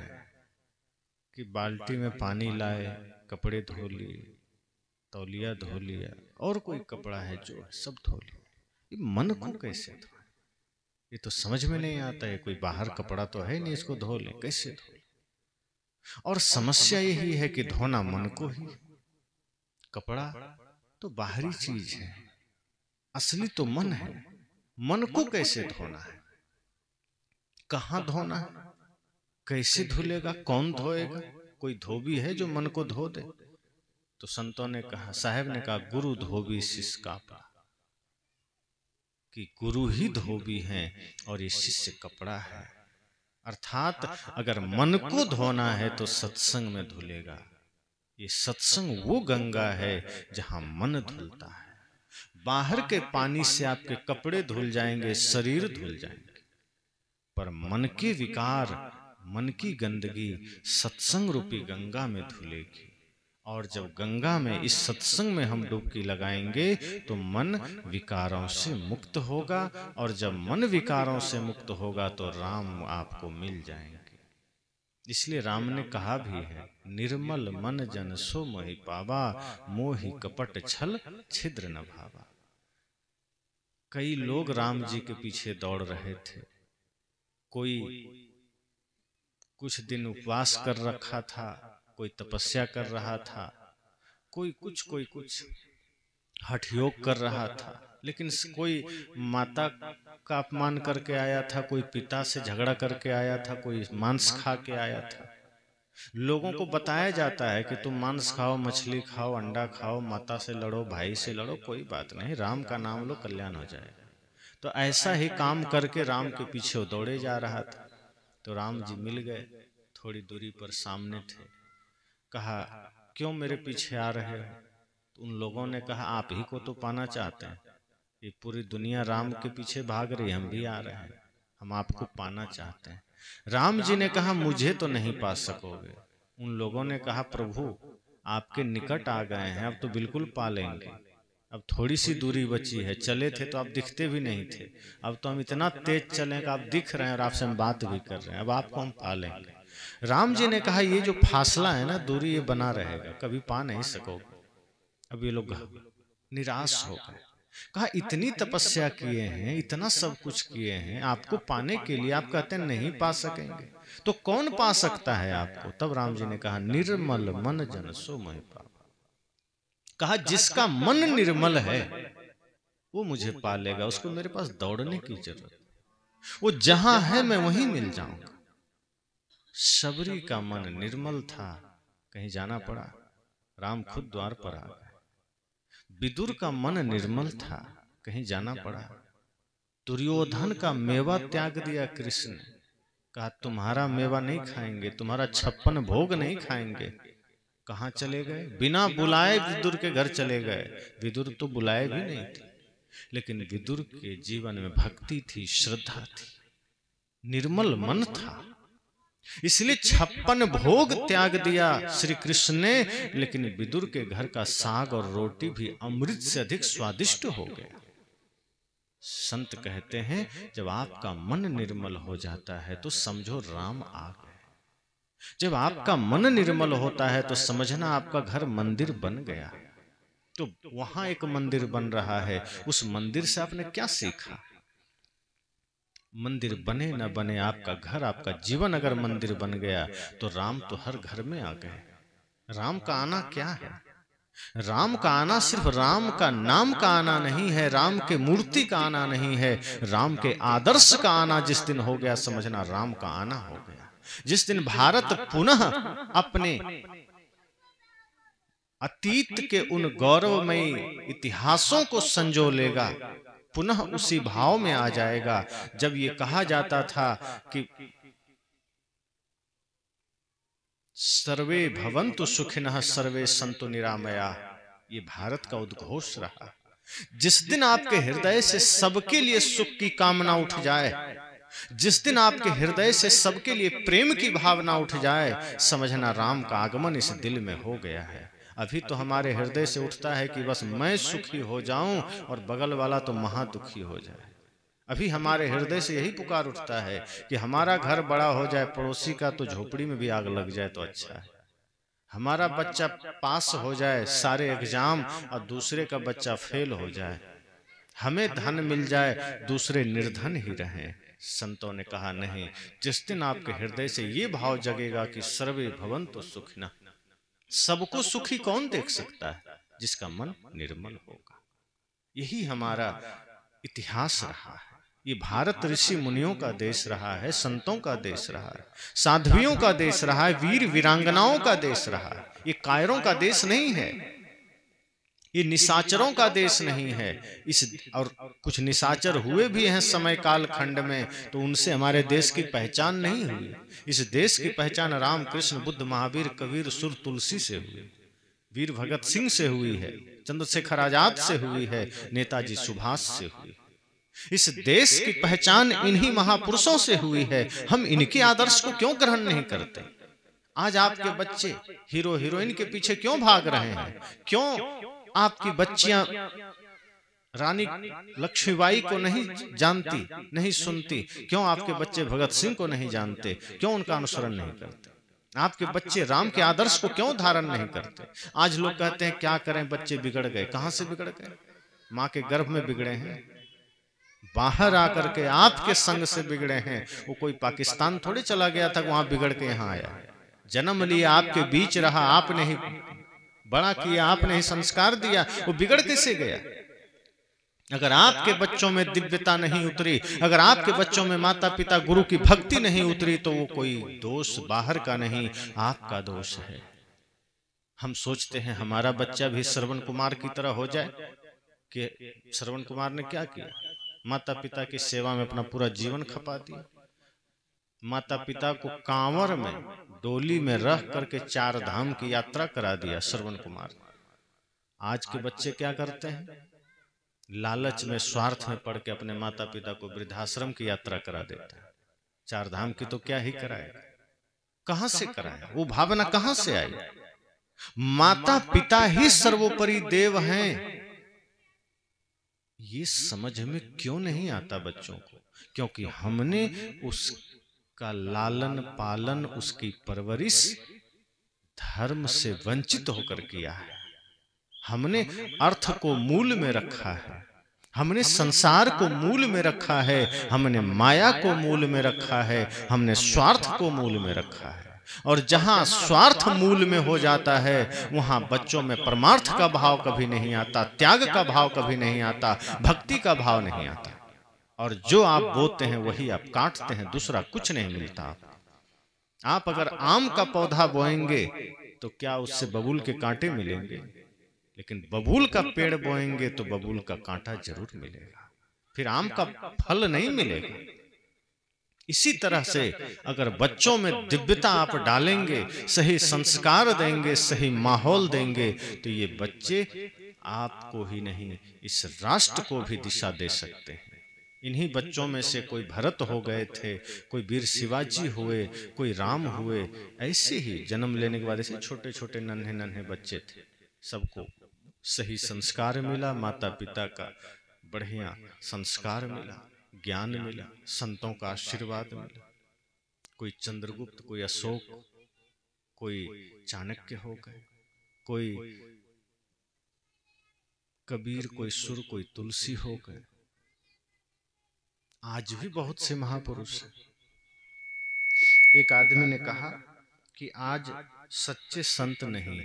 कि बाल्टी में पानी लाए कपड़े धो लिए तौलिया धो लिया और कोई कपड़ा है जो सब धो लिया मन को कैसे धो ये तो समझ में नहीं आता है कोई बाहर कपड़ा तो है नहीं इसको धो ले कैसे धो और समस्या यही है कि धोना मन को ही कपड़ा तो बाहरी चीज है असली तो मन है मन को कैसे धोना है कहा धोना है कैसे धुलेगा कौन धोएगा कोई धोबी है जो मन को धो दे तो संतों ने कहा साहेब ने कहा गुरु धोबी का पा कि गुरु ही धोबी हैं और ये शिष्य कपड़ा है अर्थात अगर मन को धोना है तो, तो सत्संग में धुलेगा ये सत्संग वो गंगा है जहां मन धुलता है बाहर के पानी से आपके कपड़े धुल जाएंगे शरीर धुल जाएंगे पर मन के विकार मन की गंदगी सत्संग रूपी गंगा में धुलेगी और जब गंगा में इस सत्संग में हम डुबकी लगाएंगे तो मन विकारों से मुक्त होगा और जब मन विकारों से मुक्त होगा तो राम आपको मिल जाएंगे इसलिए राम ने कहा भी है निर्मल मन जन सो मोहि पावा मोहि कपट छल छिद्र न भावा कई लोग राम जी के पीछे दौड़ रहे थे कोई कुछ दिन उपवास कर रखा था कोई तपस्या कर रहा था कोई कुछ कोई कुछ हठ योग कर रहा था लेकिन कोई माता का अपमान करके आया था कोई पिता से झगड़ा करके आया था कोई मांस खा के आया था लोगों को बताया जाता है कि तुम मांस खाओ मछली खाओ अंडा खाओ माता से लड़ो भाई से लड़ो कोई बात नहीं राम का नाम लो कल्याण हो जाएगा तो ऐसा ही काम करके राम के पीछे दौड़े जा रहा था तो राम जी मिल गए थोड़ी दूरी पर सामने थे कहा क्यों मेरे पीछे आ रहे हो तो उन लोगों ने कहा आप ही को तो पाना चाहते हैं ये पूरी दुनिया राम के पीछे भाग रही हम भी आ रहे हैं हम आपको पाना चाहते हैं राम जी ने कहा मुझे तो नहीं पा सकोगे उन लोगों ने कहा प्रभु आपके निकट आ गए हैं अब तो बिल्कुल पा लेंगे अब थोड़ी सी दूरी बची है चले थे तो आप दिखते भी नहीं थे अब तो हम इतना तेज चले आप दिख रहे हैं और आपसे हम बात भी कर रहे हैं अब आपको हम पा लेंगे राम जी ने कहा ये जो फासला है ना दूरी ये बना रहेगा कभी पा नहीं सकोगे अब ये लोग निराश हो गए कहा इतनी तपस्या किए हैं इतना सब कुछ किए हैं आपको पाने के लिए आप कहते हैं नहीं पा सकेंगे तो, तो कौन पा सकता है आपको तब राम जी ने कहा निर्मल मन जन सो पापा कहा जिसका मन निर्मल है वो मुझे पालेगा उसको मेरे पास दौड़ने की जरूरत वो जहां है मैं वहीं मिल जाऊंगा शबरी का मन निर्मल था कहीं जाना पड़ा राम खुद द्वार पर आ गए विदुर का मन निर्मल था कहीं जाना पड़ा दुर्योधन का मेवा त्याग दिया कृष्ण कहा तुम्हारा मेवा नहीं खाएंगे तुम्हारा छप्पन भोग नहीं खाएंगे कहा चले गए बिना बुलाए विदुर के घर चले गए विदुर तो बुलाए तो भी नहीं थे लेकिन विदुर के जीवन में भक्ति थी श्रद्धा थी निर्मल मन था इसलिए छप्पन भोग त्याग दिया श्री कृष्ण ने लेकिन विदुर के घर का साग और रोटी भी अमृत से अधिक स्वादिष्ट हो गया संत कहते हैं जब आपका मन निर्मल हो जाता है तो समझो राम आ गए जब आपका मन निर्मल होता है तो समझना आपका घर मंदिर बन गया तो वहां एक मंदिर बन रहा है उस मंदिर से आपने क्या सीखा मंदिर बने ना बने आपका घर आपका जीवन अगर मंदिर बन गया तो राम तो, तो हर घर तो में आ गए राम का आना क्या है राम का आना सिर्फ राम का नाम का आना नहीं है राम के मूर्ति का आना नहीं है राम के आदर्श का आना जिस दिन हो गया समझना राम का आना हो गया जिस दिन भारत पुनः अपने अतीत के उन गौरवमयी इतिहासों को संजो लेगा पुनः उसी भाव में आ जाएगा जब ये कहा जाता था कि सर्वे भवंतु सुखिन सर्वे संतु निरामया ये भारत का उद्घोष रहा जिस दिन आपके हृदय से सबके लिए सुख की कामना उठ जाए जिस दिन आपके हृदय से सबके लिए प्रेम की भावना उठ जाए समझना राम का आगमन इस दिल में हो गया है तो अभी तो हमारे हृदय से उठता है कि बस मैं सुखी हो जाऊं और बगल वाला तो महादुखी हो जाए अभी हमारे हृदय से यही पुकार उठता है कि हमारा घर बड़ा हो जाए तो पड़ोसी का तो झोपड़ी में भी आग लग जाए तो अच्छा है हमारा बच्चा पास हो जाए सारे एग्जाम और दूसरे का बच्चा फेल हो जाए हमें धन मिल जाए दूसरे निर्धन ही रहे संतों ने कहा नहीं जिस दिन आपके हृदय से ये भाव जगेगा कि सर्वे भवन तो सुख ना सबको सुखी कौन देख सकता है जिसका मन निर्मल होगा यही हमारा इतिहास रहा है ये भारत ऋषि मुनियों का देश रहा है संतों का देश रहा है साध्वियों का देश रहा है वीर वीरांगनाओं का देश रहा है ये कायरों का देश नहीं है ये निशाचरों का देश नहीं है इस और कुछ निशाचर हुए भी हैं समय काल खंड में तो उनसे हमारे देश की पहचान नहीं हुई इस देश की पहचान कृष्ण बुद्ध महावीर कबीर सुर तुलसी से हुई वीर भगत सिंह से हुई है चंद्रशेखर आजाद से हुई है नेताजी सुभाष से हुई इस देश की पहचान इन्हीं महापुरुषों से हुई है हम इनके आदर्श को क्यों ग्रहण नहीं करते आज आपके बच्चे हीरो हीरोइन के पीछे क्यों भाग रहे हैं क्यों आपकी बच्चियां रानी लक्ष्मीबाई को नहीं जानती नहीं सुनती क्यों आपके बच्चे भगत सिंह को नहीं जानते क्यों उनका अनुसरण नहीं करते आपके बच्चे राम के आदर्श को क्यों धारण नहीं करते आज लोग कहते हैं क्या करें बच्चे बिगड़ गए कहां से बिगड़ गए माँ के गर्भ में बिगड़े हैं बाहर आकर के आपके संग से बिगड़े हैं वो कोई पाकिस्तान थोड़े चला गया था वहां बिगड़ के यहाँ आया जन्म लिया आपके बीच रहा आपने ही बड़ा किया आपने ही संस्कार दिया वो बिगड़ कैसे गया अगर आपके बच्चों में दिव्यता नहीं उतरी अगर आपके बच्चों में माता पिता गुरु की भक्ति नहीं उतरी तो वो तो कोई दोष बाहर का नहीं आपका दोष है हम सोचते हैं हमारा बच्चा भी श्रवण कुमार की तरह हो जाए कि श्रवण कुमार ने क्या किया माता पिता की सेवा में अपना पूरा जीवन खपा दिया माता पिता को कांवर में डोली में रह करके चार धाम की यात्रा करा दिया श्रवण कुमार आज के बच्चे क्या करते हैं लालच में स्वार्थ में पढ़ के अपने माता पिता को वृद्धाश्रम की यात्रा करा देते हैं चार धाम की तो क्या ही कराएगा कहां से कराए वो भावना कहां से आई माता पिता ही सर्वोपरि देव हैं ये समझ में क्यों नहीं आता बच्चों को क्योंकि हमने उस का लालन पालन उसकी परवरिश धर्म से वंचित होकर किया है हमने अर्थ को मूल में रखा है हमने संसार को मूल में रखा है हमने माया को मूल में रखा है हमने स्वार्थ को मूल में रखा है और जहां स्वार्थ मूल में हो जाता है वहां बच्चों में परमार्थ का भाव कभी नहीं आता त्याग का भाव कभी नहीं आता भक्ति का भाव नहीं आता और जो आप बोते हैं वही आप काटते हैं दूसरा कुछ नहीं मिलता आप अगर आम का पौधा बोएंगे तो, तो क्या उससे बबूल के कांटे मिलेंगे लेकिन बबूल का पेड़ बोएंगे तो, तो बबूल का कांटा जरूर मिलेगा फिर आम का फल नहीं मिलेगा इसी तरह से अगर बच्चों में दिव्यता आप डालेंगे सही संस्कार देंगे सही माहौल देंगे तो ये तो बच्चे आपको ही नहीं इस राष्ट्र को भी दिशा दे सकते हैं इन्हीं बच्चों में से कोई भरत हो गए थे कोई वीर शिवाजी हुए कोई राम हुए ऐसे ही जन्म लेने के बाद ऐसे छोटे छोटे नन्हे नन्हे बच्चे थे सबको सही संस्कार मिला माता पिता का बढ़िया संस्कार मिला ज्ञान मिला संतों का आशीर्वाद मिला कोई चंद्रगुप्त कोई अशोक कोई चाणक्य हो गए कोई कबीर कोई सुर कोई तुलसी हो गए आज भी बहुत से महापुरुष हैं एक आदमी ने कहा कि आज सच्चे संत नहीं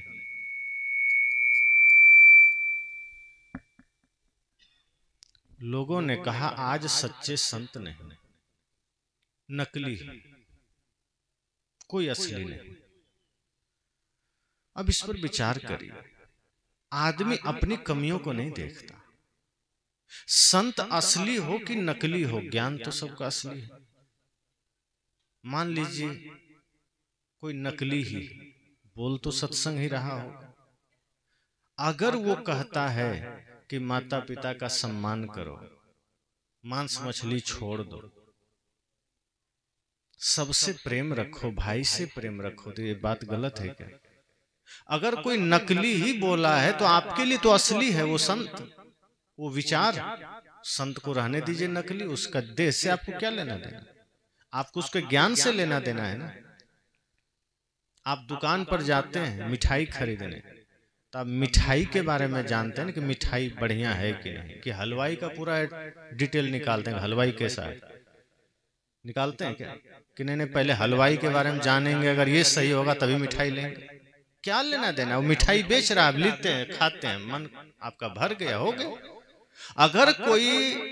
लोगों ने कहा आज सच्चे संत नहीं नकली कोई असली नहीं अब इस पर विचार करिए आदमी अपनी कमियों को नहीं देखता संत असली हो कि नकली हो ज्ञान तो सबका असली है मान लीजिए कोई नकली ही तो बोल तो सत्संग ही रहा हो अगर वो कहता है कि माता पिता का सम्मान करो मांस मछली छोड़ दो सबसे प्रेम रखो भाई से प्रेम रखो तो, तो ये बात गलत है क्या अगर कोई नकली ही बोला है तो, तो आपके लिए तो असली है वो संत वो विचार संत को रहने दीजिए नकली उसका देह से आपको क्या लेना देना आपको उसके ज्ञान से लेना देना है ना आप दुकान पर जाते हैं मिठाई खरीदने तो आप मिठाई के बारे में जानते हैं ना कि मिठाई बढ़िया है कि नहीं कि हलवाई का पूरा डिटेल निकालते हैं हलवाई कैसा है निकालते हैं क्या कि नहीं नहीं पहले हलवाई के बारे में जानेंगे अगर ये सही होगा तभी मिठाई लेंगे क्या लेना देना वो मिठाई बेच रहा है लेते हैं खाते हैं मन आपका भर गया हो गया अगर कोई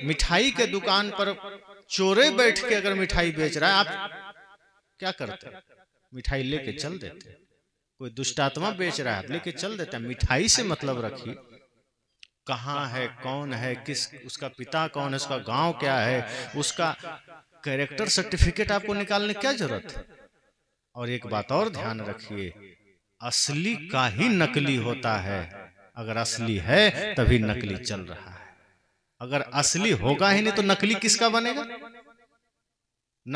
मिठाई के दुकान पर चोरे बैठ के अगर मिठाई बेच रहा है आप क्या करते मिठाई लेके चल देते कोई दुष्टात्मा बेच रहा है लेके चल देते मिठाई से मतलब, मतलब रखिए कहाँ है कौन है किस उसका पिता कौन है उसका गांव क्या है उसका कैरेक्टर सर्टिफिकेट आपको निकालने क्या जरूरत है और एक बात और ध्यान रखिए असली का ही नकली होता है अगर असली है तभी नकली चल रहा है अगर असली होगा ही नहीं तो नकली किसका बनेगा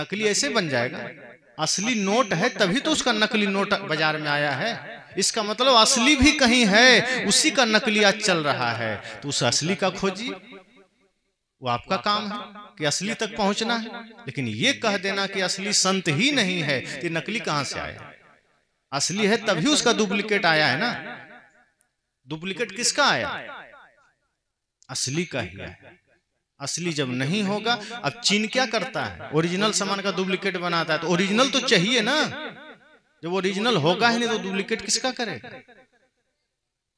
नकली ऐसे बन जाएगा असली नोट है तभी तो, तो उसका नकली नोट बाजार में आया है इसका मतलब असली भी कहीं है उसी का नकली आज चल रहा है तो उस असली का खोजिए वो आपका काम है कि असली तक पहुंचना है लेकिन ये कह देना कि असली संत ही नहीं है कि नकली कहां से आया असली है तभी उसका डुप्लीकेट आया है ना डुप्लीकेट किसका आया असली का ही है असली जब नहीं होगा अब चीन क्या करता है ओरिजिनल सामान का डुप्लीकेट बनाता है तो ओरिजिनल तो चाहिए ना जब ओरिजिनल होगा ही नहीं तो डुप्लीकेट किसका करेगा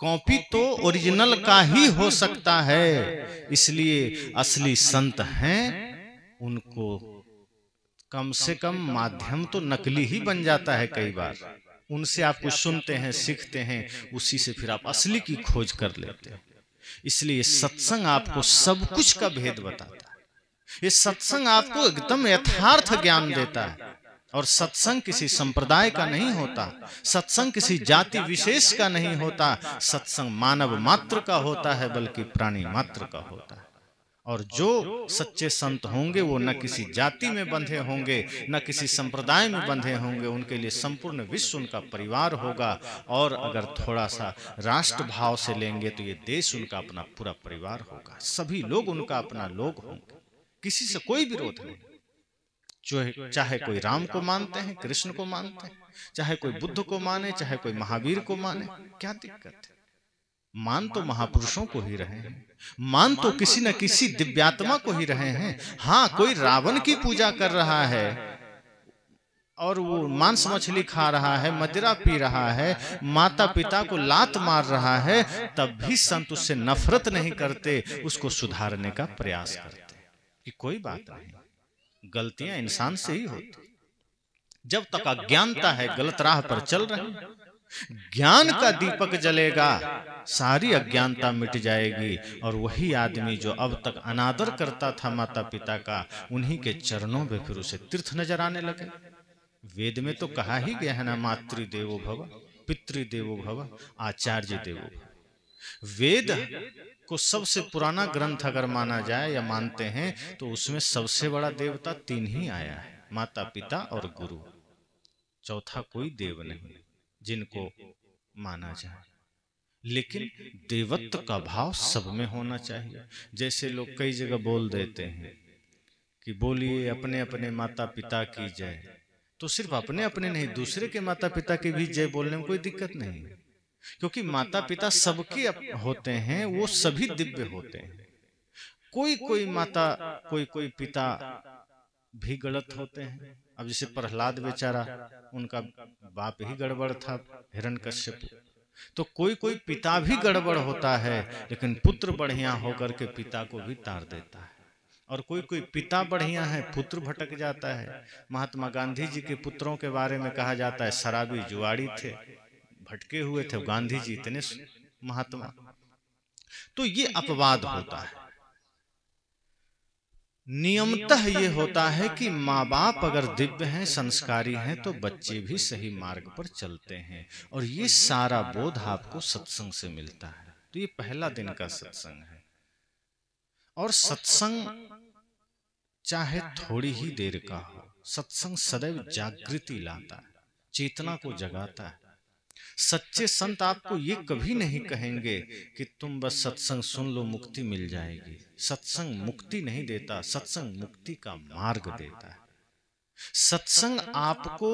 कॉपी तो ओरिजिनल का ही हो सकता है इसलिए असली संत हैं उनको कम से कम माध्यम तो नकली ही बन जाता है कई बार उनसे आप कुछ सुनते हैं सीखते हैं उसी से फिर आप असली की खोज कर लेते हैं इसलिए सत्संग आपको सब कुछ का भेद बताता है ये सत्संग आपको एकदम यथार्थ ज्ञान देता है और सत्संग किसी संप्रदाय का नहीं होता सत्संग किसी जाति विशेष का नहीं होता सत्संग मानव मात्र का होता है बल्कि प्राणी मात्र का होता है और जो सच्चे संत होंगे वो न किसी जाति में बंधे होंगे न किसी संप्रदाय में बंधे होंगे उनके लिए संपूर्ण विश्व उनका परिवार होगा और अगर थोड़ा सा राष्ट्र भाव से लेंगे तो ये देश उनका अपना पूरा परिवार होगा सभी लोग उनका अपना लोग होंगे किसी से कोई विरोध नहीं जो चाहे कोई राम को मानते हैं कृष्ण को मानते हैं चाहे कोई बुद्ध को माने चाहे कोई महावीर को माने क्या दिक्कत है तो मान तो महापुरुषों को ही रहे हैं मान तो, तो किसी न किसी दिव्यात्मा को ही रहे हैं हाँ, हाँ कोई रावण की पूजा कर रहा है और वो मांस मछली खा रहा है मदिरा पी रहा है माता पिता को लात मार रहा है तब भी संत उससे नफरत नहीं करते उसको सुधारने का प्रयास करते कि कोई बात नहीं गलतियां इंसान से ही होती जब तक अज्ञानता है गलत राह पर चल रहे हैं ज्ञान का दीपक जलेगा सारी अज्ञानता मिट जाएगी और वही आदमी जो अब तक अनादर करता था माता पिता का उन्हीं के चरणों में फिर उसे तीर्थ नजर आने लगे वेद में तो, तो कहा ही गया है ना मातृदेवो भव पितृदेवो भव आचार्य देवो भव वेद को सबसे पुराना ग्रंथ अगर माना जाए या मानते हैं तो उसमें तो सबसे बड़ा देवता तीन ही आया है माता पिता और गुरु चौथा कोई देव नहीं जिनको माना जाए लेकिन देवत्व का भाव सब में होना चाहिए जैसे लोग कई जगह बोल देते हैं कि बोलिए अपने अपने माता पिता की जय तो, तो सिर्फ अपने अपने नहीं दूसरे के माता पिता की भी जय बोलने में कोई दिक्कत नहीं क्योंकि माता पिता सबके होते हैं वो सभी दिव्य होते हैं कोई कोई माता कोई कोई पिता भी गलत होते हैं अब जैसे प्रहलाद बेचारा उनका बाप ही गड़बड़ था हिरण कश्यप तो कोई कोई पिता भी गड़बड़ होता है लेकिन पुत्र बढ़िया होकर के पिता को भी तार देता है और कोई कोई पिता बढ़िया है पुत्र भटक जाता है महात्मा गांधी जी के पुत्रों के बारे में कहा जाता है शराबी जुआड़ी थे भटके हुए थे गांधी जी इतने महात्मा तो ये तो अपवाद होता है नियमतः ये होता है कि माँ बाप अगर दिव्य हैं संस्कारी हैं तो, तो बच्चे भी सही मार्ग पर चलते हैं और ये सारा बोध आपको सत्संग से मिलता है तो ये पहला दिन का सत्संग है और सत्संग चाहे थोड़ी ही देर का हो सत्संग सदैव जागृति लाता है चेतना को जगाता है सच्चे संत आपको ये कभी नहीं कहेंगे कि तुम बस सत्संग सुन लो मुक्ति मिल जाएगी सत्संग मुक्ति नहीं देता सत्संग मुक्ति का मार्ग देता है सत्संग आपको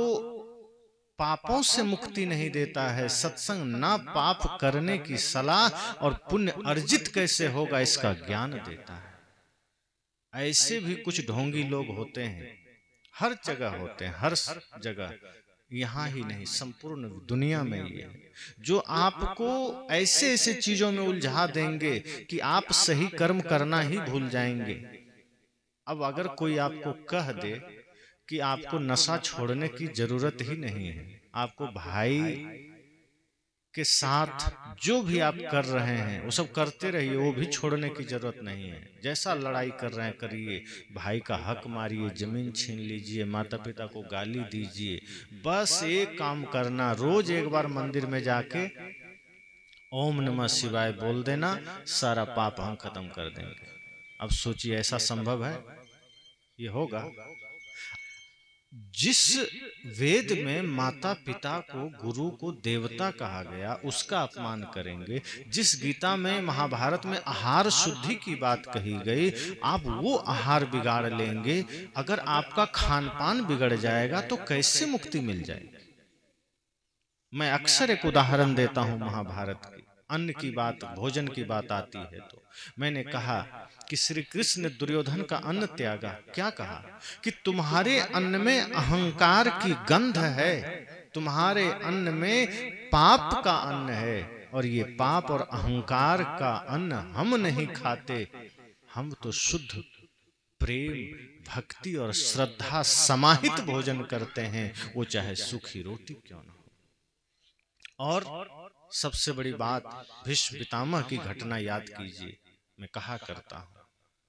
पापों से मुक्ति नहीं देता है सत्संग ना पाप करने की सलाह और पुण्य अर्जित कैसे होगा इसका ज्ञान देता है ऐसे भी कुछ ढोंगी लोग होते हैं हर जगह होते हैं हर जगह यहाँ ही नहीं संपूर्ण दुनिया में ये जो आपको ऐसे ऐसे चीजों में उलझा देंगे कि आप सही कर्म करना ही भूल जाएंगे अब अगर कोई आपको कह दे कि आपको नशा छोड़ने की जरूरत ही नहीं है आपको भाई के साथ जो भी आप कर रहे हैं वो सब करते रहिए वो भी छोड़ने की ज़रूरत नहीं है जैसा लड़ाई कर रहे हैं करिए भाई का हक मारिए ज़मीन छीन लीजिए माता पिता को गाली दीजिए बस एक काम करना रोज़ एक बार मंदिर में जाके ओम नमः शिवाय बोल देना सारा पाप हम खत्म कर देंगे अब सोचिए ऐसा संभव है ये होगा जिस वेद में माता पिता को गुरु को देवता कहा गया उसका अपमान करेंगे जिस गीता में महाभारत में आहार शुद्धि की बात कही गई आप वो आहार बिगाड़ लेंगे अगर आपका खान पान बिगड़ जाएगा तो कैसे मुक्ति मिल जाएगी मैं अक्सर एक उदाहरण देता हूं महाभारत की अन्न की बात भोजन की बात आती है तो मैंने कहा कि श्री कृष्ण ने दुर्योधन का अन्न त्यागा क्या कहा कि तुम्हारे अन्न में अहंकार की गंध है तुम्हारे अन्न में पाप का अन्न है और ये पाप और अहंकार का अन्न हम नहीं खाते हम तो, तो शुद्ध प्रेम भक्ति और श्रद्धा समाहित भोजन करते हैं वो चाहे सुखी रोटी क्यों ना हो और सबसे बड़ी बात भीष्म पितामह की घटना याद कीजिए मैं कहा करता हूं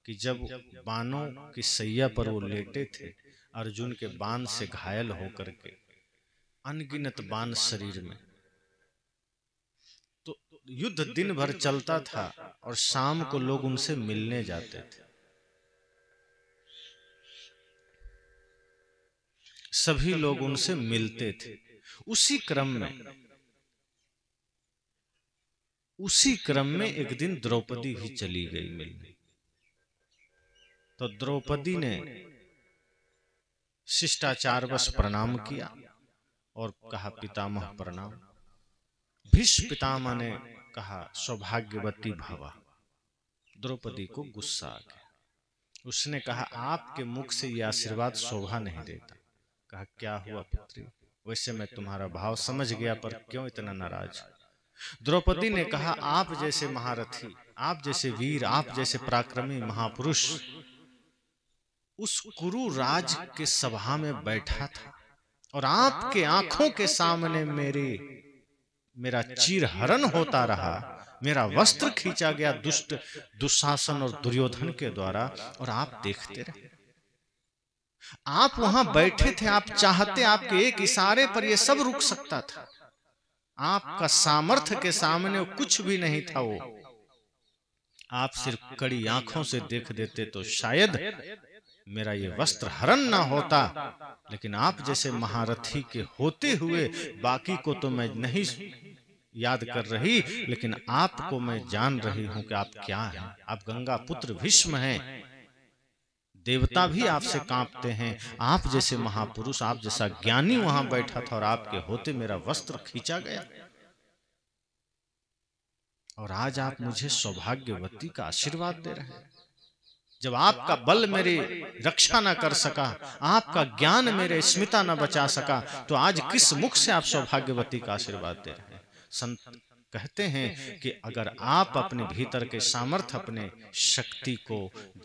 कि जब बाणों की सैया पर वो लेटे थे अर्जुन के बाण से घायल होकर के अनगिनत बाण शरीर में तो युद्ध दिन भर चलता था और शाम को लोग उनसे मिलने जाते थे सभी लोग उनसे मिलते थे उसी क्रम में उसी क्रम में एक दिन द्रौपदी भी चली गई मिलने तो द्रौपदी ने शिष्टाचार बस प्रणाम किया और कहा पितामह प्रणाम भीष्म पितामह ने कहा सौभाग्यवती भवा द्रौपदी को गुस्सा आ गया उसने कहा आपके मुख से यह आशीर्वाद शोभा नहीं देता कहा क्या हुआ पुत्री वैसे मैं तुम्हारा भाव समझ गया पर क्यों इतना नाराज द्रौपदी ने कहा आप जैसे महारथी आप जैसे वीर आप जैसे पराक्रमी महापुरुष उस गुरु राज के सभा में बैठा था और आपके आंखों के सामने मेरे मेरा चीरहरण होता रहा मेरा वस्त्र खींचा गया दुष्ट दुशासन और दुर्योधन के द्वारा और आप देखते रहे आप वहां बैठे थे आप चाहते आपके एक इशारे पर यह सब रुक सकता था आपका सामर्थ्य के सामने कुछ भी नहीं था वो आप सिर्फ कड़ी आंखों से देख देते तो, तो शायद मेरा ये वस्त्र हरण ना होता लेकिन आप जैसे महारथी के होते हुए बाकी को तो मैं नहीं याद कर रही लेकिन आपको मैं जान रही हूं कि आप क्या हैं आप गंगा पुत्र भीष्म हैं देवता भी आपसे कांपते हैं आप जैसे महापुरुष आप जैसा ज्ञानी वहां बैठा था और आपके होते मेरा वस्त्र खींचा गया और आज आप मुझे सौभाग्यवती का आशीर्वाद दे रहे हैं जब आपका बल मेरे रक्षा ना कर सका आपका ज्ञान मेरे स्मिता ना बचा सका तो आज किस मुख से आप सौभाग्यवती का आशीर्वाद दे रहे हैं संत कहते हैं कि अगर आप अपने भीतर के सामर्थ्य अपने शक्ति को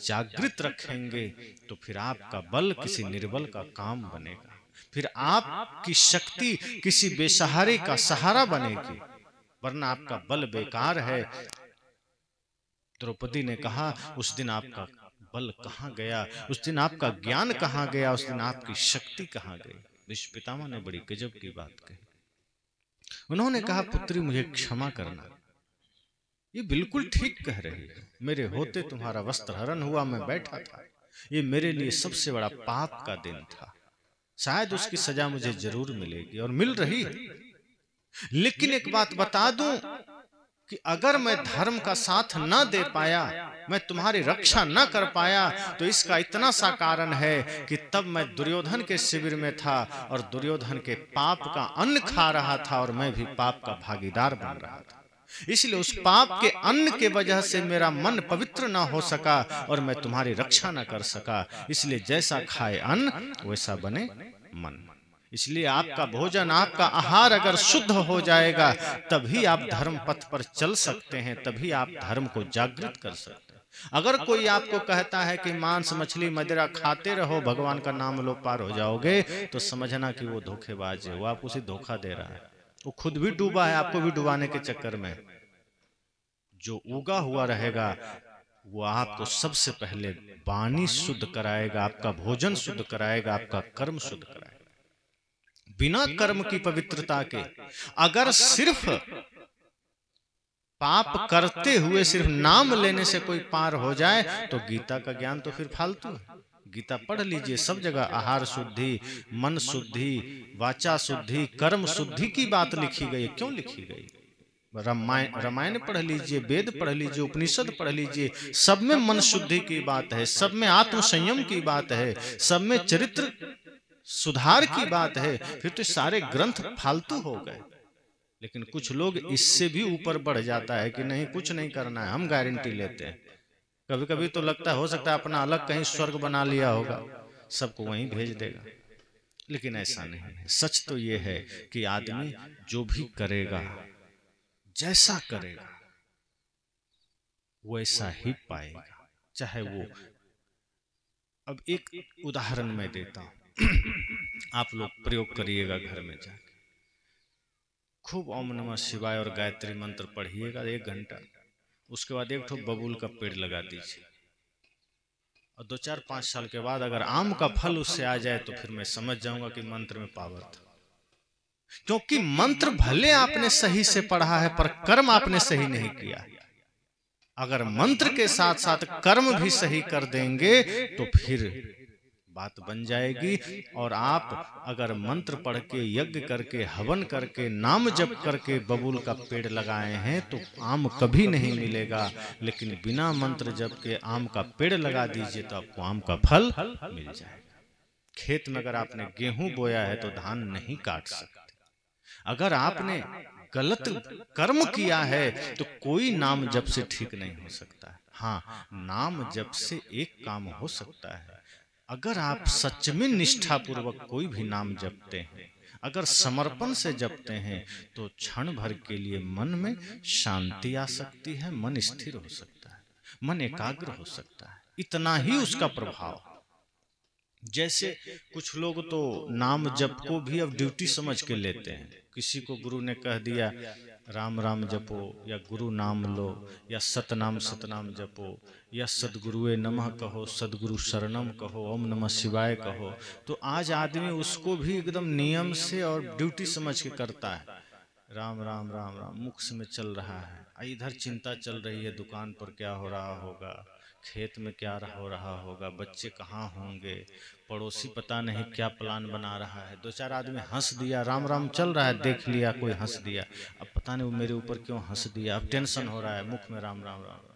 जागृत रखेंगे तो फिर आपका बल किसी निर्बल का काम बनेगा फिर आपकी शक्ति किसी बेसहारे का सहारा बनेगी वरना आपका बल बेकार है द्रौपदी ने कहा उस दिन आपका बल कहाँ गया उस दिन आपका ज्ञान कहाँ गया उस दिन आपकी शक्ति कहाँ गई विश्व पितामा ने बड़ी गजब की बात कही उन्होंने कहा पुत्री मुझे क्षमा करना ये बिल्कुल ठीक कह रही है मेरे होते तुम्हारा वस्त्र हरण हुआ मैं बैठा था ये मेरे लिए सबसे बड़ा पाप का दिन था शायद उसकी सजा मुझे जरूर मिलेगी और मिल रही है लेकिन एक बात बता दूं कि अगर मैं धर्म का साथ ना दे पाया मैं तुम्हारी रक्षा न कर पाया तो इसका इतना सा कारण है कि तब मैं दुर्योधन के शिविर में था और दुर्योधन के पाप का अन्न खा रहा था और मैं भी पाप का भागीदार बन रहा था इसलिए उस पाप के अन्न के वजह से मेरा मन पवित्र ना हो सका और मैं तुम्हारी रक्षा ना कर सका इसलिए जैसा खाए अन्न वैसा बने मन इसलिए आपका भोजन आपका आहार अगर शुद्ध हो जाएगा तभी आप धर्म पथ पर चल सकते हैं तभी आप धर्म को जागृत कर सकते अगर कोई आपको कहता है कि मांस मछली मदिरा खाते रहो भगवान का नाम लो पार हो जाओगे तो समझना कि वो धोखेबाज है वो आपको उसे धोखा दे रहा है वो खुद भी डूबा है आपको भी डुबाने के चक्कर में जो उगा हुआ रहेगा वो आपको सबसे पहले वाणी शुद्ध कराएगा आपका भोजन शुद्ध कराएगा आपका कर्म शुद्ध कराएगा बिना कर्म की पवित्रता के अगर सिर्फ पाप करते हुए सिर्फ नाम लेने से कोई पार हो जाए तो, तो गीता का ज्ञान तो, तो फिर फालतू है गीता पढ़ लीजिए सब जगह आहार शुद्धि मन शुद्धि वाचा शुद्धि कर्म शुद्धि की बात लिखी गई क्यों लिखी गई रामायण रामायण पढ़ लीजिए वेद पढ़ लीजिए उपनिषद पढ़ लीजिए सब में मन शुद्धि की बात है सब में आत्म संयम की बात है सब में चरित्र सुधार की बात है फिर तो सारे ग्रंथ फालतू हो गए लेकिन कुछ लोग इससे भी ऊपर बढ़ जाता है कि नहीं कुछ नहीं करना है हम गारंटी लेते हैं कभी कभी तो लगता है हो सकता है अपना अलग कहीं स्वर्ग बना लिया होगा सबको वहीं भेज देगा लेकिन ऐसा नहीं है सच तो ये है कि आदमी जो भी करेगा जैसा करेगा वैसा ही पाएगा चाहे वो अब एक उदाहरण मैं देता हूं आप लोग प्रयोग करिएगा घर में जाए खूब ओम नमः शिवाय और गायत्री मंत्र पढ़िएगा एक घंटा उसके बाद एक ठो बबूल का पेड़ लगा दीजिए और दो चार पांच साल के बाद अगर आम का फल उससे आ जाए तो फिर मैं समझ जाऊंगा कि मंत्र में पावर था क्योंकि मंत्र भले आपने सही से पढ़ा है पर कर्म आपने सही नहीं किया अगर मंत्र के साथ साथ कर्म भी सही कर देंगे तो फिर बात बन जाएगी और आप अगर मंत्र पढ़ के यज्ञ करके हवन करके नाम जप करके बबूल का पेड़ लगाए हैं तो, तो आम कभी नहीं मिलेगा लेकिन बिना मंत्र जप के आम का पेड़ लगा दीजिए तो आपको तो आम का फल मिल जाएगा खेत में अगर आपने गेहूं बोया है तो धान नहीं काट सकते अगर आपने गलत कर्म किया है तो कोई तो नाम जप से ठीक नहीं हो सकता है हाँ नाम जप से एक काम हो सकता है अगर आप सच में निष्ठापूर्वक कोई भी नाम जपते हैं अगर समर्पण से जपते हैं तो क्षण तो भर के लिए मन में शांति आ सकती है मन स्थिर हो सकता है मन एकाग्र हो सकता है इतना ही उसका प्रभाव जैसे कुछ लोग तो, तो नाम जप को भी अब ड्यूटी समझ के लेते हैं किसी को गुरु ने कह दिया राम राम जपो या गुरु नाम लो या सतनाम सतनाम जपो या सदगुरुए नमः कहो सदगुरु शरणम कहो ओम नमः शिवाय कहो तो आज आदमी उसको भी एकदम नियम से और ड्यूटी समझ के करता है राम राम राम राम मुख में चल रहा है इधर चिंता चल रही है दुकान पर क्या हो रहा होगा खेत में क्या हो रहा होगा बच्चे कहाँ होंगे पड़ोसी पता नहीं क्या प्लान बना रहा है दो चार आदमी हंस दिया राम राम चल रहा है देख लिया कोई हंस दिया अब पता नहीं वो मेरे ऊपर क्यों हंस दिया अब टेंशन हो रहा है मुख में राम राम राम राम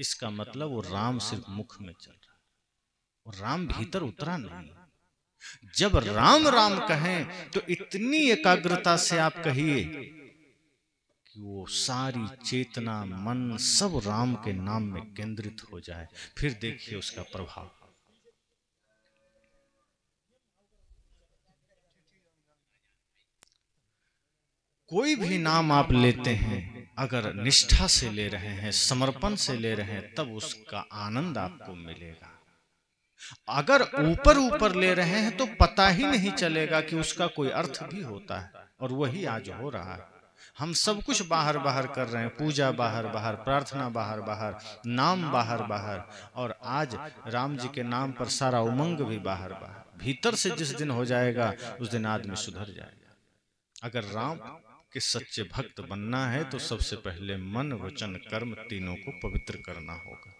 इसका मतलब वो मतलब राम सिर्फ मुख में चल रहा और राम भीतर उतरा नहीं जब राम राम कहें तो, तो इतनी एकाग्रता से आप कहिए कि वो सारी चेतना मन सब राम के नाम में केंद्रित हो जाए फिर देखिए उसका प्रभाव कोई भी नाम आप लेते हैं अगर निष्ठा से ले रहे हैं समर्पण से ले रहे हैं तब उसका आनंद आपको मिलेगा अगर ऊपर ऊपर ले तो रहे हैं तो पता ही नहीं चलेगा कि उसका कोई अर्थ भी होता है और वही आज हो रहा है हम सब कुछ बाहर बाहर कर रहे हैं पूजा बाहर बाहर प्रार्थना बाहर बाहर नाम बाहर बाहर और आज राम जी के नाम पर सारा उमंग भी बाहर बाहर भीतर से जिस दिन हो जाएगा उस दिन आदमी सुधर जाएगा अगर राम कि सच्चे भक्त बनना है तो सबसे पहले मन वचन कर्म तीनों को पवित्र करना होगा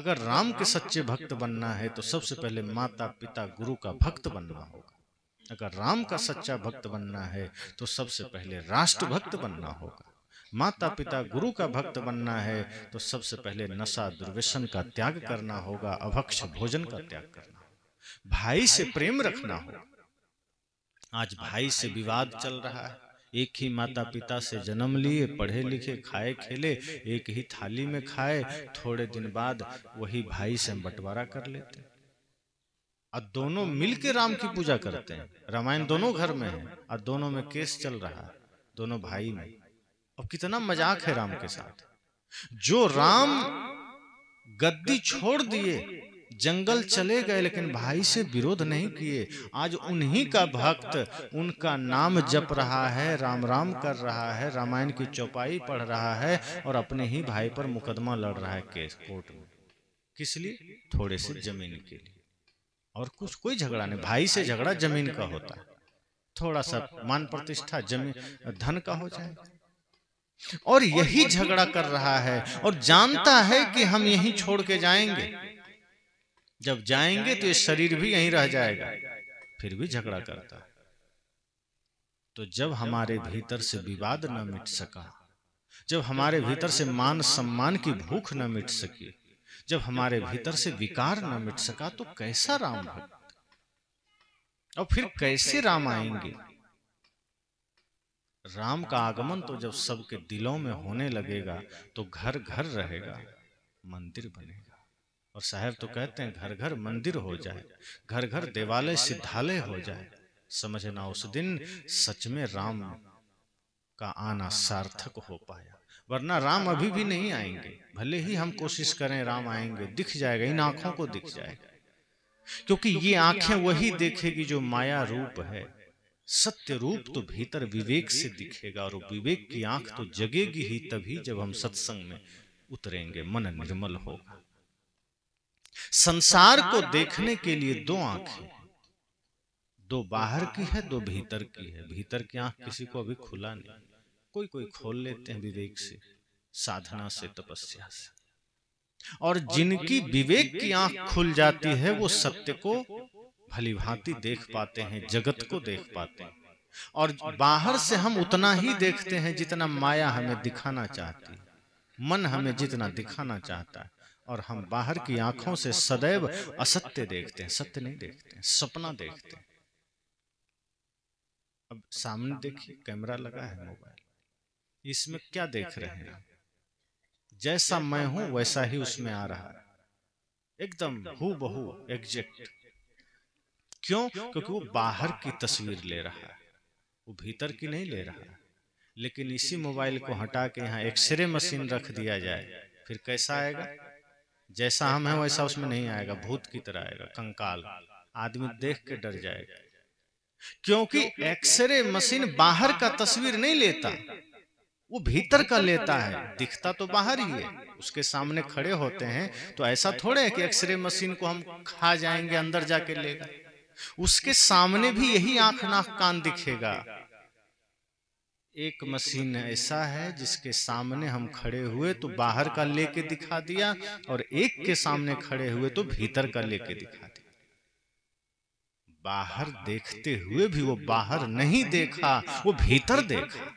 अगर राम के सच्चे भक्त बनना है तो सबसे पहले माता पिता गुरु का भक्त बनना होगा अगर राम का सच्चा भक्त बनना है तो सबसे पहले राष्ट्र भक्त बनना होगा माता पिता गुरु का भक्त बनना है तो सबसे पहले नशा दुर्व्यसन का त्याग करना होगा अभक्ष भोजन का त्याग करना होगा भाई से प्रेम रखना होगा आज भाई से विवाद चल रहा है एक ही माता पिता से जन्म लिए पढ़े लिखे खाए खेले एक ही थाली में खाए थोड़े दिन बाद वही भाई से बंटवारा कर लेते और दोनों मिल के राम की पूजा करते हैं रामायण दोनों घर में है और दोनों में केस चल रहा है दोनों भाई में अब कितना मजाक है राम के साथ जो राम गद्दी छोड़ दिए जंगल चले गए लेकिन भाई से विरोध नहीं किए आज उन्हीं का भक्त उनका नाम जप रहा है राम राम कर रहा है रामायण की चौपाई पढ़ रहा है और अपने ही भाई पर मुकदमा लड़ रहा है केस कोर्ट में किस लिए थोड़े से जमीन के लिए और कुछ कोई झगड़ा नहीं भाई से झगड़ा जमीन का होता है थोड़ा सा मान प्रतिष्ठा जमीन धन का हो जाएगा और यही झगड़ा कर रहा है और जानता है कि हम यही छोड़ के जाएंगे जब जाएंगे तो ये शरीर तो भी यहीं रह जाएगा फिर भी झगड़ा करता है तो जब हमारे भीतर से विवाद न मिट सका जब हमारे भीतर से मान सम्मान की भूख न मिट सकी जब हमारे भीतर से विकार न मिट सका तो, तो कैसा राम भक्त और फिर कैसे राम आएंगे राम का आगमन तो जब तो सबके दिलों में होने लगेगा तो घर घर रहेगा मंदिर बनेगा और साहब तो कहते हैं घर घर मंदिर हो जाए घर घर देवालय सिद्धालय हो जाए समझना उस दिन सच में राम का आना सार्थक हो पाया वरना राम अभी भी नहीं आएंगे भले ही हम कोशिश करें राम आएंगे दिख जाएगा इन आंखों को दिख जाएगा क्योंकि ये आंखें वही देखेगी जो माया रूप है सत्य रूप तो भीतर विवेक से दिखेगा और विवेक की आंख तो जगेगी ही तभी जब हम सत्संग में उतरेंगे मन निर्मल होगा संसार को देखने के लिए दो आंखें दो बाहर की है दो भीतर की है भीतर की आंख किसी को अभी खुला नहीं कोई कोई खोल लेते हैं विवेक से साधना से तपस्या से और जिनकी विवेक की आंख खुल जाती है वो सत्य को भली भांति देख पाते हैं जगत को देख पाते हैं और बाहर से हम उतना ही देखते हैं जितना माया हमें दिखाना चाहती है मन हमें जितना दिखाना चाहता है और हम बाहर की आंखों से सदैव असत्य देखते हैं सत्य नहीं देखते हैं सपना देखते हैं अब सामने देखिए कैमरा लगा है मोबाइल इसमें क्या देख रहे हैं जैसा मैं हूं वैसा ही उसमें आ रहा है एकदम हु बहु एग्जैक्ट क्यों क्योंकि वो बाहर की तस्वीर ले रहा है वो भीतर की नहीं ले रहा है लेकिन इसी मोबाइल को हटा के यहाँ एक्सरे मशीन रख दिया जाए फिर कैसा आएगा जैसा हम है वैसा उसमें नहीं आएगा भूत की तरह आएगा कंकाल आदमी देख के डर जाएगा क्योंकि एक्सरे मशीन बाहर का तस्वीर नहीं लेता वो भीतर का लेता है तो दिखता तो बाहर ही है उसके सामने खड़े होते हैं तो ऐसा थोड़े है कि एक्सरे मशीन को हम खा जाएंगे अंदर जाके लेगा उसके सामने भी यही आंख नाक कान दिखेगा एक मशीन ऐसा है जिसके सामने हम खड़े तो हुए तो बाहर का लेके दिखा दिया और एक के सामने खड़े हुए तो भीतर का लेके दिखा दिया बाहर देखते हुए भी वो बाहर नहीं देखा वो भीतर देखा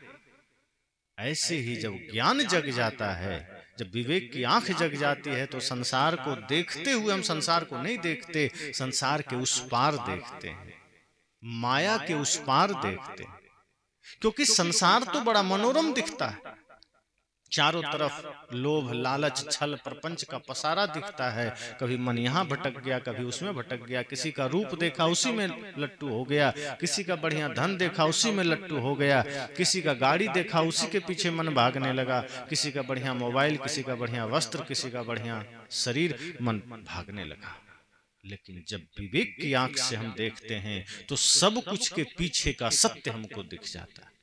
ऐसे ही जब ज्ञान जग जाता है जब विवेक की आंख जग जाती है तो, तो संसार को देखते हुए हम संसार को नहीं देखते संसार के उस पार देखते हैं माया के उस पार देखते हैं क्योंकि संसार तो बड़ा तो मनोरम दिखता है चारों तरफ लोभ लालच छल प्रपंच का पसारा दिखता है कभी मन यहाँ भटक गया कभी उसमें भटक गया किसी का रूप देखा उसी में लट्टू हो गया किसी का बढ़िया धन देखा उसी में लट्टू हो गया किसी का गाड़ी देखा उसी के पीछे मन भागने लगा किसी का बढ़िया मोबाइल किसी का बढ़िया वस्त्र किसी का बढ़िया शरीर मन भागने लगा लेकिन जब विवेक की आंख से हम देखते हैं तो, तो सब कुछ के पीछे का सत्य हमको दिख जाता है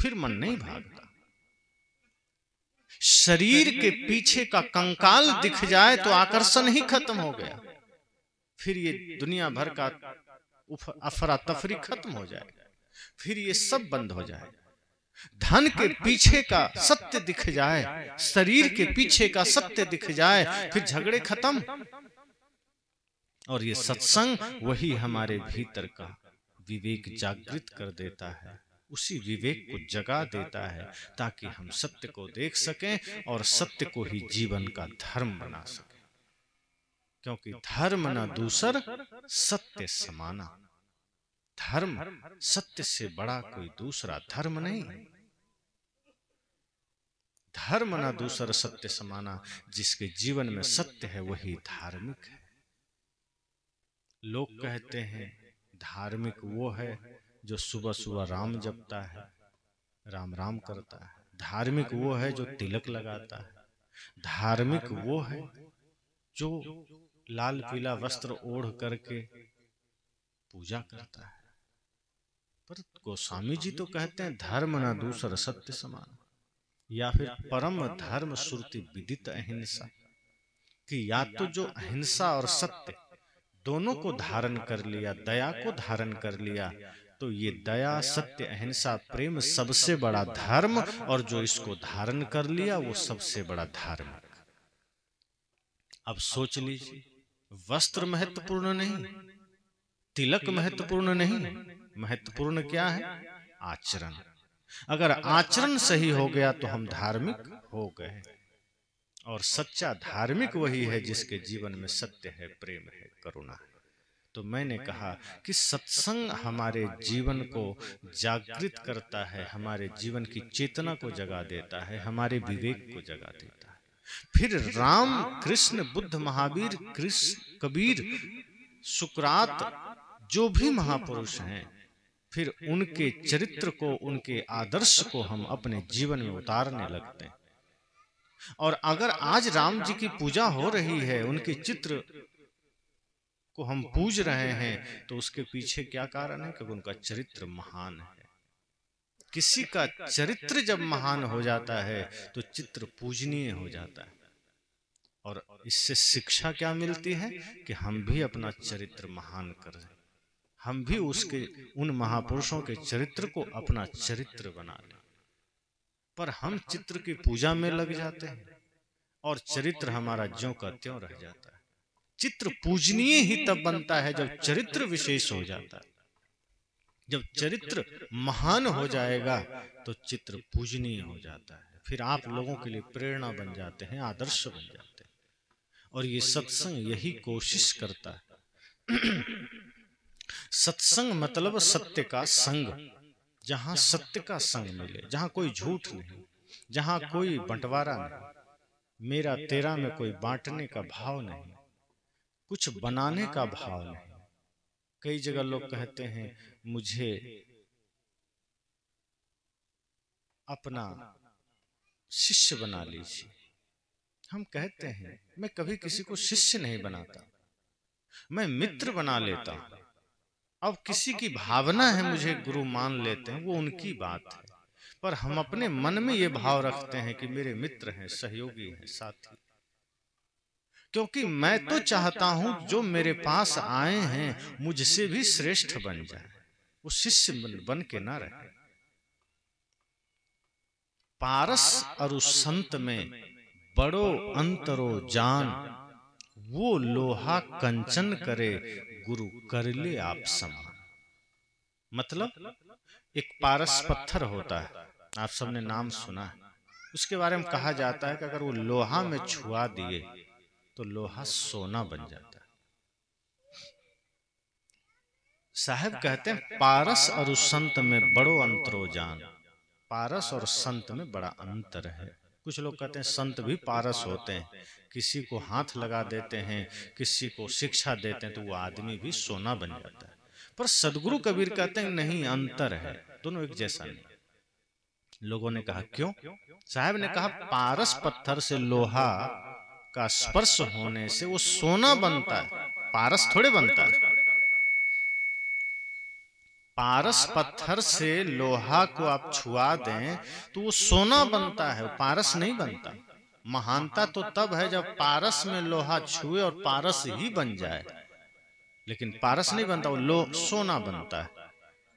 फिर मन नहीं भागता शरीर के पीछे का कंकाल दिख जाए तो, तो आकर्षण ही खत्म हो गया फिर ये दुनिया भर का अफरा तफरी खत्म हो जाएगा फिर ये सब बंद हो जाएगा धन के पीछे का सत्य दिख जाए शरीर के पीछे का सत्य दिख जाए फिर झगड़े खत्म और ये सत्संग वही हमारे भीतर का विवेक जागृत कर देता है उसी विवेक को जगा देता है ताकि हम सत्य को देख सकें और सत्य को ही जीवन का धर्म बना सकें क्योंकि धर्म ना दूसर सत्य समाना धर्म सत्य से बड़ा कोई दूसरा धर्म नहीं धर्म ना दूसर सत्य समाना जिसके जीवन में सत्य है वही धार्मिक है लोग कहते हैं धार्मिक वो है जो सुबह सुबह राम जपता है राम राम करता है धार्मिक वो है जो तिलक लगाता है धार्मिक वो है जो लाल पीला वस्त्र ओढ़ करके पूजा करता है पर गोस्वामी जी तो कहते हैं धर्म ना दूसर सत्य समान या फिर परम धर्म श्रुति विदित अहिंसा कि या तो जो अहिंसा और सत्य दोनों को धारण कर लिया दया को धारण कर लिया तो ये दया सत्य अहिंसा प्रेम सबसे बड़ा धर्म और जो इसको धारण कर लिया वो सबसे बड़ा धार्मिक अब सोच लीजिए वस्त्र महत्वपूर्ण नहीं तिलक महत्वपूर्ण नहीं महत्वपूर्ण क्या है आचरण अगर आचरण सही हो गया तो, तो हम धार्मिक हो गए और सच्चा धार्मिक वही है जिसके जीवन में सत्य है प्रेम है करुणा है तो मैंने कहा कि सत्संग हमारे जीवन को जागृत करता है हमारे जीवन की चेतना को जगा देता है हमारे विवेक को जगा देता है फिर राम कृष्ण बुद्ध महावीर कृष्ण कबीर सुकरात जो भी महापुरुष हैं फिर उनके चरित्र को उनके आदर्श को हम अपने जीवन में उतारने लगते हैं और अगर आज राम जी की पूजा हो रही है उनके चित्र को हम पूज रहे हैं तो उसके पीछे क्या कारण है क्योंकि उनका चरित्र महान है किसी का चरित्र जब महान हो जाता है तो, तो चित्र पूजनीय हो जाता है और इससे शिक्षा क्या मिलती है कि हम भी अपना चरित्र महान करें हम भी उसके उन महापुरुषों के चरित्र को अपना चरित्र बना लें पर हम चित्र की पूजा में लग जाते हैं और चरित्र हमारा ज्यो का त्यों रह जाता है चित्र पूजनीय ही तब बनता है जब चरित्र विशेष हो जाता है जब चरित्र महान हो जाएगा तो, तो चित्र पूजनीय हो जाता है फिर आप लोगों के लिए प्रेरणा बन जाते हैं आदर्श बन जाते हैं और ये सत्संग यही कोशिश करता है सत्संग मतलब, मतलब सत्य का संग जहां सत्य का संग मिले जहां कोई झूठ नहीं जहां कोई बंटवारा नहीं मेरा तेरा में कोई बांटने का भाव नहीं कुछ बनाने का भाव नहीं कई जगह लोग कहते हैं मुझे अपना शिष्य बना लीजिए हम कहते हैं मैं कभी किसी को तो शिष्य नहीं बनाता मैं मित्र बना लेता हूं अब किसी की भावना है मुझे गुरु मान लेते हैं वो उनकी बात है पर हम अपने मन में ये भाव रखते हैं कि मेरे मित्र हैं सहयोगी हैं साथी क्योंकि मैं तो, तो चाहता हूं जो मेरे पास आए हैं मुझसे भी श्रेष्ठ बन जाए वो शिष्य बन के ना रहे पारस और संत में बड़ो अंतरो जान वो लोहा कंचन करे गुरु कर ले आप समान मतलब, मतलब एक पारस पत्थर होता है आप सबने नाम सुना है उसके बारे में कहा जाता है कि अगर वो लोहा में छुआ दिए तो लोहा सोना बन जाता है साहब कहते हैं पारस और संत में बड़ो अंतरो जान पारस और संत में बड़ा अंतर है कुछ लोग कहते हैं संत भी पारस होते हैं किसी को हाथ लगा देते हैं किसी को शिक्षा देते हैं तो वो आदमी भी सोना बन जाता है पर सदगुरु कबीर कहते हैं नहीं अंतर है दोनों एक जैसा नहीं लोगों ने कहा क्यों साहब ने कहा पारस पत्थर से लोहा का स्पर्श होने से वो सोना बनता है पारस थोड़े बनता है पारस पत्थर से लोहा को आप छुआ दें तो वो सोना बनता है पारस नहीं बनता महानता तो तब है जब पारस में लोहा छुए और पारस ही बन जाए लेकिन पारस नहीं बनता वो लो सोना बनता है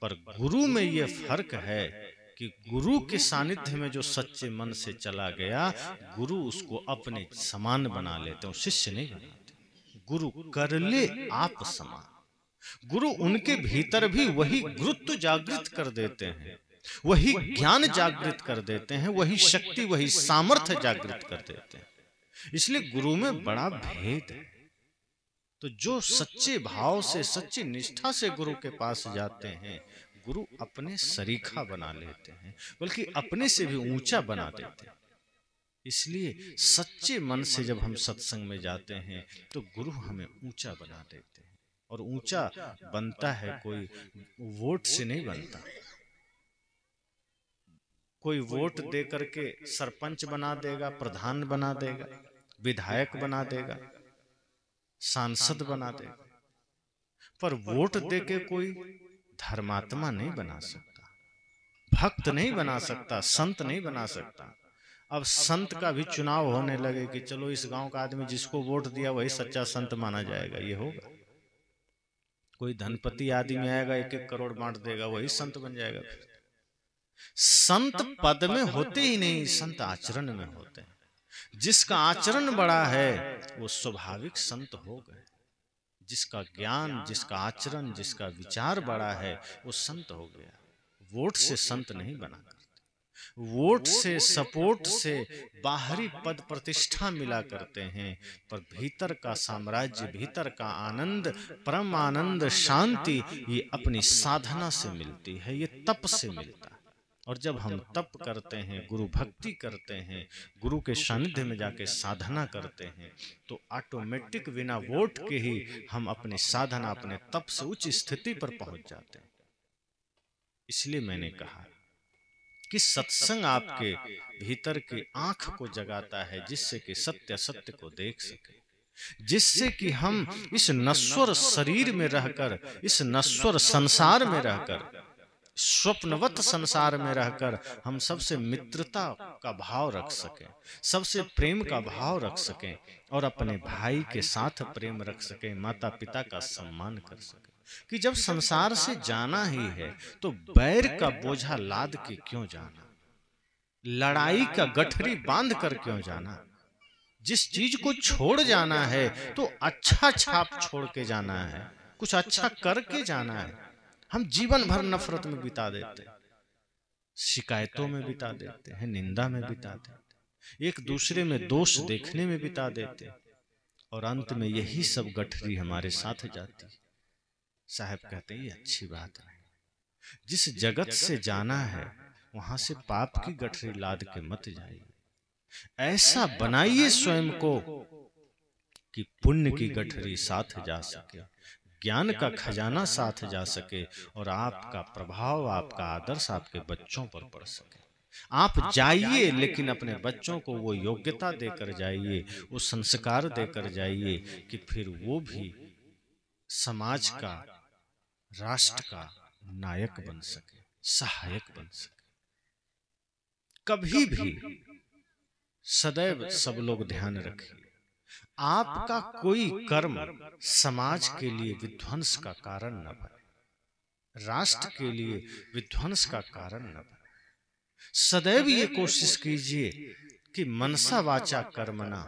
पर गुरु में ये फर्क है कि गुरु के सानिध्य में जो सच्चे मन से चला गया गुरु उसको अपने समान बना लेते हैं शिष्य नहीं बनाते गुरु कर ले आप समान गुरु उनके भीतर भी वही गुरुत्व जागृत कर देते हैं वही ज्ञान जागृत कर देते हैं वही शक्ति वही सामर्थ्य जागृत कर देते हैं इसलिए गुरु में बड़ा भेद है तो जो सच्चे भाव से सच्ची निष्ठा से गुरु के पास जाते हैं गुरु अपने सरीखा बना लेते हैं बल्कि अपने से भी ऊंचा बना देते हैं इसलिए सच्चे मन से जब हम सत्संग में जाते हैं तो गुरु हमें ऊंचा बना देते हैं और ऊंचा बनता है कोई वोट से नहीं बनता कोई वोट दे करके सरपंच बना देगा प्रधान बना देगा विधायक बना देगा सांसद बना देगा पर वोट दे के कोई धर्मात्मा नहीं बना सकता भक्त नहीं बना सकता संत नहीं बना सकता अब संत का भी चुनाव होने लगे कि चलो इस गांव का आदमी जिसको वोट दिया वही सच्चा संत माना जाएगा ये होगा कोई धनपति आदमी आएगा एक एक करोड़ बांट देगा वही संत बन जाएगा संत पद में होते ही नहीं संत आचरण में होते हैं जिसका आचरण बड़ा है वो स्वाभाविक संत हो गए जिसका ज्ञान जिसका आचरण जिसका विचार बड़ा है वो संत हो गया वोट से संत नहीं बना करते वोट से सपोर्ट से बाहरी पद प्रतिष्ठा मिला करते हैं पर भीतर का साम्राज्य भीतर का आनंद परम आनंद शांति ये अपनी साधना से मिलती है ये तप से मिलता है और जब हम तप करते हैं गुरु भक्ति करते हैं गुरु के सानिध्य में जाके साधना करते हैं तो ऑटोमेटिक तो बिना वोट के ही हम अपनी साधना अपने तप से उच्च स्थिति पर पहुंच जाते हैं इसलिए मैंने कहा कि सत्संग आपके भीतर की आंख को जगाता है जिससे कि सत्य सत्य को देख सके जिससे कि हम इस नश्वर शरीर में रहकर इस नश्वर संसार में रहकर स्वप्नवत संसार में रहकर हम सबसे मित्रता का भाव रख सकें सबसे प्रेम का भाव रख सकें और अपने भाई के साथ प्रेम रख सकें माता पिता का सम्मान कर सकें कि जब संसार से जाना ही है तो बैर का बोझा लाद के क्यों जाना लड़ाई का गठरी बांध कर क्यों जाना जिस चीज को छोड़ जाना है तो अच्छा छाप छोड़ के जाना है कुछ अच्छा करके जाना है हम जीवन भर नफरत में बिता देते शिकायतों में बिता देते हैं निंदा में बिता देते एक दूसरे में दोष देखने में बिता देते और अंत में यही सब गठरी हमारे साथ जाती साहब कहते ये अच्छी बात नहीं जिस जगत से जाना है वहां से पाप की गठरी लाद के मत जाइए ऐसा बनाइए स्वयं को कि पुण्य की गठरी साथ जा सके ज्ञान का खजाना साथ जा सके और आपका प्रभाव आपका आदर्श आपके बच्चों पर पड़ सके आप जाइए लेकिन अपने बच्चों को वो योग्यता देकर जाइए वो संस्कार देकर जाइए कि फिर वो भी समाज का राष्ट्र का नायक बन सके सहायक बन सके कभी भी सदैव सब लोग ध्यान रखें आपका कोई कर्म समाज के लिए विध्वंस का कारण न बने राष्ट्र के लिए विध्वंस का कारण न बने सदैव ये कोशिश कीजिए कि मनसा वाचा कर्मना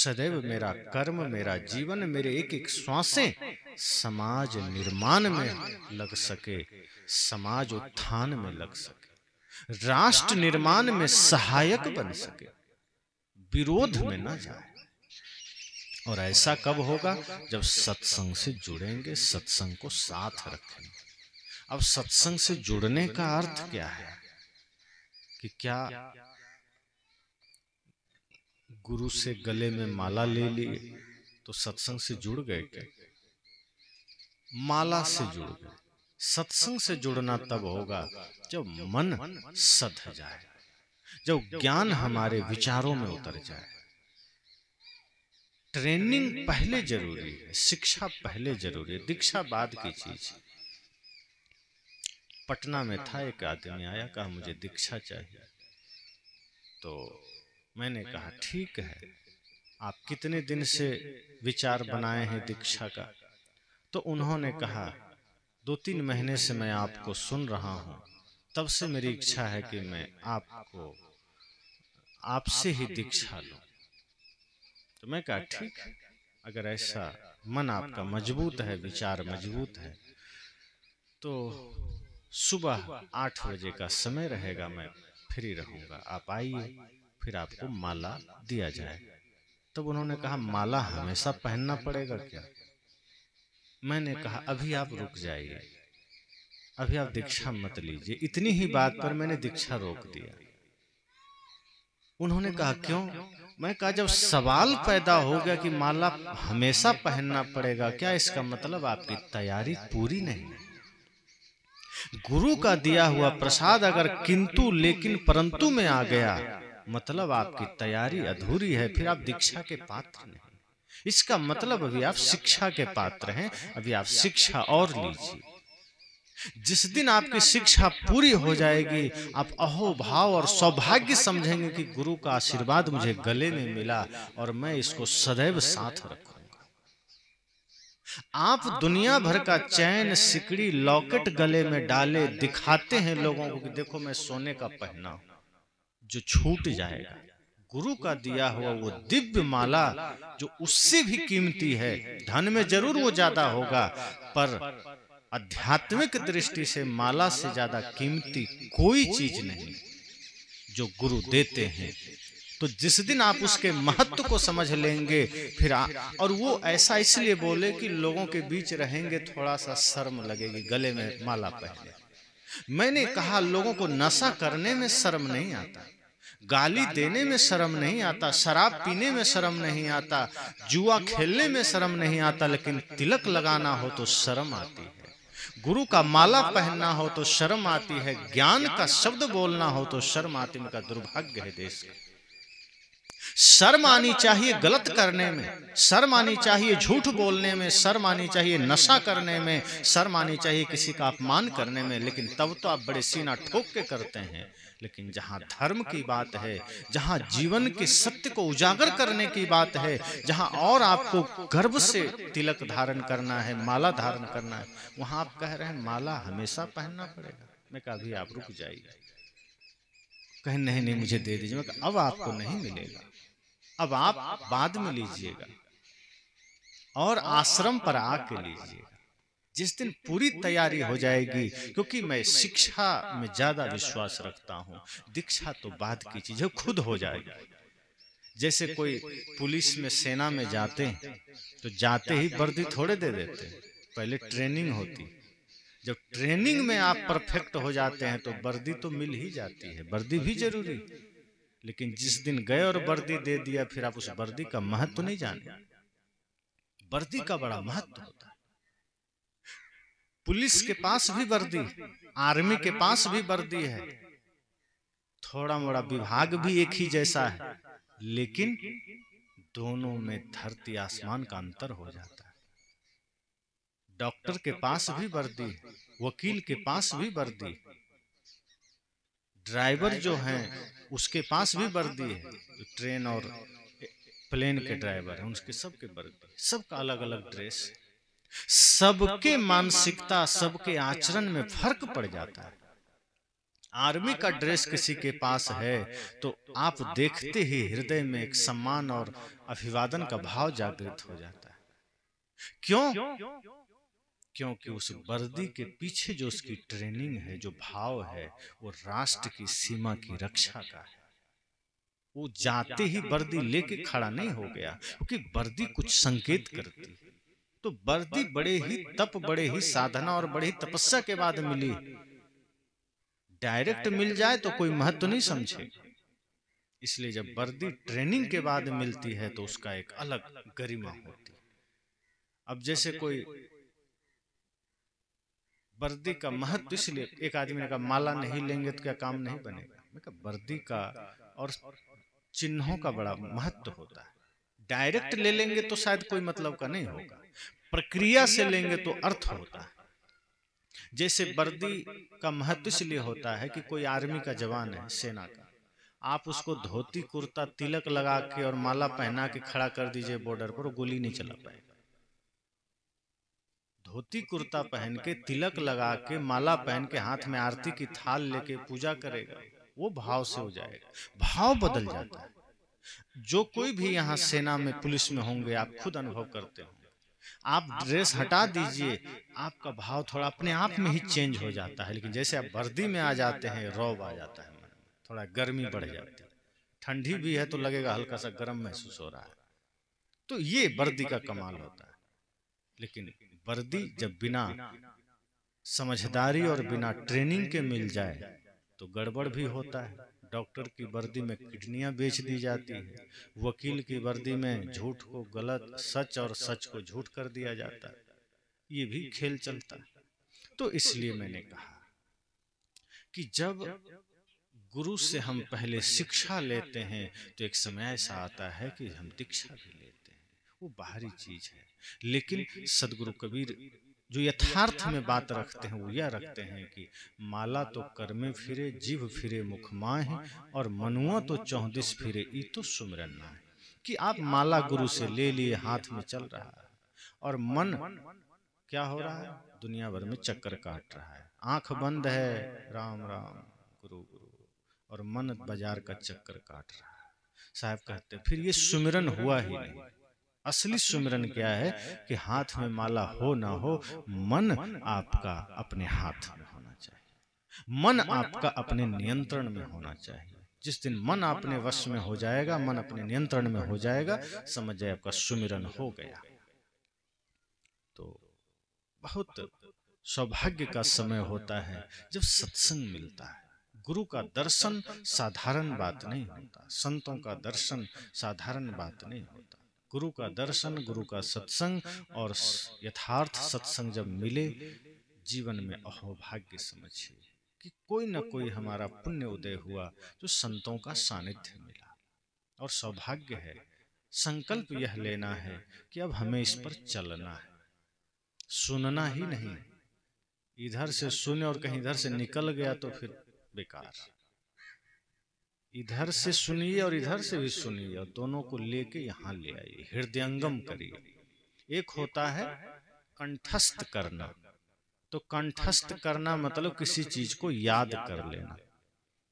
सदैव मेरा कर्म मेरा जीवन मेरे एक एक श्वासें समाज निर्माण में लग सके समाज उत्थान में लग सके राष्ट्र निर्माण में सहायक बन सके विरोध में न जाए और ऐसा कब होगा जब सत्संग से जुड़ेंगे सत्संग को साथ रखेंगे अब सत्संग से जुड़ने का अर्थ क्या है कि क्या गुरु से गले में माला ले लिए तो सत्संग से जुड़ गए क्या माला से जुड़ गए सत्संग से जुड़ना तब होगा जब मन सध जाए जब ज्ञान हमारे विचारों में उतर जाए ट्रेनिंग पहले जरूरी है शिक्षा पहले जरूरी है दीक्षा बाद की चीज है पटना में था एक आदमी आया कहा मुझे दीक्षा चाहिए तो मैंने कहा ठीक है आप कितने दिन से विचार बनाए हैं दीक्षा का तो, तो उन्होंने कहा दो तीन महीने से मैं आपको सुन रहा हूँ तब से मेरी इच्छा है कि मैं आपको आपसे ही दीक्षा लूँ तो मैं कहा ठीक अगर ऐसा मन आपका मजबूत है विचार मजबूत है तो सुबह आठ बजे का समय रहेगा मैं फ्री रहूंगा आप आइए फिर आपको माला दिया जाए तब उन्होंने कहा माला हमेशा पहनना पड़ेगा क्या मैंने कहा अभी आप रुक जाइए अभी आप दीक्षा मत लीजिए इतनी ही बात पर मैंने दीक्षा रोक दिया उन्होंने कहा क्यों मैं कहा जब सवाल पैदा हो गया कि माला हमेशा पहनना पड़ेगा क्या इसका मतलब आपकी तैयारी पूरी नहीं है गुरु का दिया हुआ प्रसाद अगर किंतु लेकिन परंतु में आ गया मतलब आपकी तैयारी अधूरी है फिर आप दीक्षा के पात्र नहीं इसका मतलब अभी आप शिक्षा के पात्र हैं अभी आप शिक्षा और लीजिए जिस दिन आपकी शिक्षा पूरी हो जाएगी आप अहोभाव और सौभाग्य समझेंगे कि गुरु का आशीर्वाद मुझे गले में मिला और मैं इसको सदैव साथ रखूंगा आप दुनिया भर का चैन सिकड़ी लॉकेट गले में डाले दिखाते हैं लोगों को कि देखो मैं सोने का पहना जो छूट जाएगा गुरु का दिया हुआ वो दिव्य माला जो उससे भी कीमती है धन में जरूर वो ज्यादा होगा पर आध्यात्मिक दृष्टि से माला से ज्यादा कीमती कोई चीज नहीं जो गुरु देते हैं तो जिस दिन आप उसके महत्व को समझ लेंगे फिर आ, और वो ऐसा इसलिए बोले कि लोगों के बीच रहेंगे थोड़ा सा शर्म लगेगी गले में माला पहने मैंने कहा लोगों को नशा करने में शर्म नहीं आता गाली देने में शर्म नहीं आता शराब पीने में शर्म नहीं आता जुआ खेलने में शर्म नहीं आता लेकिन तिलक लगाना हो तो शर्म आती है गुरु का माला पहनना हो तो शर्म आती है ज्ञान का शब्द बोलना हो तो शर्म आती उनका दुर्भाग्य है देश का शर्म आनी चाहिए गलत करने में शर्म आनी चाहिए झूठ बोलने में शर्म आनी चाहिए नशा करने में शर्म आनी चाहिए किसी का अपमान करने में लेकिन तब तो आप बड़े सीना ठोक के करते हैं लेकिन जहां धर्म की बात है जहां जीवन के सत्य को उजागर करने की बात है जहां और आपको गर्व से तिलक धारण करना है माला धारण करना है वहां आप कह रहे हैं माला हमेशा पहनना पड़ेगा मैं कहा आप रुक जाइए कह नहीं नहीं मुझे दे दीजिए मैं अब आपको नहीं मिलेगा अब आप बाद में लीजिएगा और आश्रम पर आके लीजिएगा जिस दिन पूरी तैयारी हो जाएगी क्योंकि मैं शिक्षा में ज्यादा विश्वास रखता हूँ दीक्षा तो, तो बाद की चीज है खुद हो जाएगी जैसे कोई पुलिस में सेना में जाते तो जाते ही वर्दी थोड़े दे देते पहले ट्रेनिंग होती जब ट्रेनिंग में आप परफेक्ट हो जाते हैं तो, तो वर्दी तो, तो मिल ही जाती है वर्दी भी जरूरी लेकिन जिस दिन गए और वर्दी दे दिया फिर आप उस वर्दी का महत्व तो नहीं जाने वर्दी का बड़ा महत्व होता पुलिस के पास भी वर्दी आर्मी के पास भी वर्दी है थोड़ा मोड़ा विभाग भी एक ही जैसा है लेकिन दोनों में धरती आसमान का अंतर हो जाता है डॉक्टर के पास भी वर्दी वकील के पास भी वर्दी ड्राइवर जो है उसके पास भी वर्दी है ट्रेन और प्लेन के ड्राइवर है उनके सबके वर्दी सबका अलग अलग ड्रेस है सबके मानसिकता सबके आचरण में फर्क पड़ जाता है आर्मी का ड्रेस किसी के पास है तो, तो आप देखते ही हृदय में एक सम्मान और अभिवादन का भाव जागृत हो जाता है क्यों क्योंकि उस वर्दी के पीछे जो उसकी ट्रेनिंग है जो भाव है वो राष्ट्र की सीमा की रक्षा का है वो जाते ही वर्दी लेके खड़ा नहीं हो गया क्योंकि वर्दी कुछ संकेत करती है तो वर्दी बड़े ही तप बड़े ही साधना और बड़ी तपस्या के बाद मिली डायरेक्ट मिल जाए तो, तो कोई महत्व नहीं समझे इसलिए जब वर्दी ट्रेनिंग के बाद मिलती है तो उसका तो एक अलग गरिमा होती अब जैसे कोई वर्दी का महत्व इसलिए एक आदमी ने कहा माला नहीं लेंगे तो क्या तो काम नहीं बनेगा मैं वर्दी का और चिन्हों का बड़ा महत्व होता है डायरेक्ट ले लेंगे तो शायद कोई मतलब का नहीं होगा प्रक्रिया से लेंगे तो, तो अर्थ होता है जैसे वर्दी का महत्व इसलिए होता है कि कोई आर्मी का जवान है सेना का आप उसको धोती कुर्ता तिलक लगा के और माला पहना के खड़ा कर दीजिए बॉर्डर पर गोली नहीं चला पाएगा धोती कुर्ता पहन के तिलक लगा के माला पहन के हाथ में आरती की थाल लेके पूजा करेगा वो भाव से हो जाएगा भाव बदल जाता है जो कोई भी यहाँ सेना में पुलिस में होंगे आप खुद अनुभव करते होंगे आप ड्रेस हटा दीजिए आपका भाव थोड़ा अपने आप में ही चेंज हो जाता है लेकिन जैसे आप वर्दी में आ जाते हैं रौब आ जाता है थोड़ा गर्मी बढ़ जाती है ठंडी भी है तो लगेगा तो हल्का सा गर्म महसूस हो रहा है तो, तो ये वर्दी का कमाल होता है लेकिन वर्दी जब बिना समझदारी और बिना ट्रेनिंग के मिल जाए तो गड़बड़ भी होता है डॉक्टर की वर्दी में किडनियां बेच दी जाती है वकील की वर्दी में झूठ को गलत सच और सच को झूठ कर दिया जाता है ये भी खेल चलता है तो, तो इसलिए मैंने कहा कि जब गुरु से हम पहले शिक्षा लेते हैं तो, तो एक समय ऐसा आता है कि हम दीक्षा भी लेते हैं वो बाहरी चीज है लेकिन सदगुरु कबीर जो यथार्थ में बात रखते हैं वो यह रखते हैं कि माला तो कर्मे फिरे जीव फिरे मुख माह और मनुआ तो चौदिस फिरे ई तो सुमरन ना है कि आप माला गुरु से ले लिए हाथ में चल रहा है और मन क्या हो रहा है दुनिया भर में चक्कर काट रहा है आंख बंद है राम राम गुरु गुरु और मन बाजार का चक्कर काट रहा है साहब कहते हैं फिर ये सुमिरन हुआ ही नहीं असली सुमिरन क्या है कि हाथ में माला हो ना हो मन आपका अपने हाथ में होना चाहिए मन आपका अपने नियंत्रण में होना चाहिए जिस दिन मन अपने वश में हो जाएगा मन अपने नियंत्रण में हो जाएगा समझ जाए आपका सुमिरन हो गया तो बहुत सौभाग्य का समय होता है जब सत्संग मिलता है गुरु का दर्शन साधारण बात नहीं होता संतों का दर्शन साधारण बात नहीं होता गुरु का दर्शन गुरु का सत्संग और यथार्थ सत्संग जब मिले जीवन में अहोभाग्य समझिए कि कोई ना कोई हमारा पुण्य उदय हुआ जो संतों का सानिध्य मिला और सौभाग्य है संकल्प यह लेना है कि अब हमें इस पर चलना है सुनना ही नहीं इधर से सुने और कहीं इधर से निकल गया तो फिर बेकार इधर से सुनिए और इधर से भी सुनिए और दोनों को लेके यहाँ ले आइए हृदयंगम करिए एक होता है कंठस्थ करना तो कंठस्थ करना मतलब किसी चीज को याद कर लेना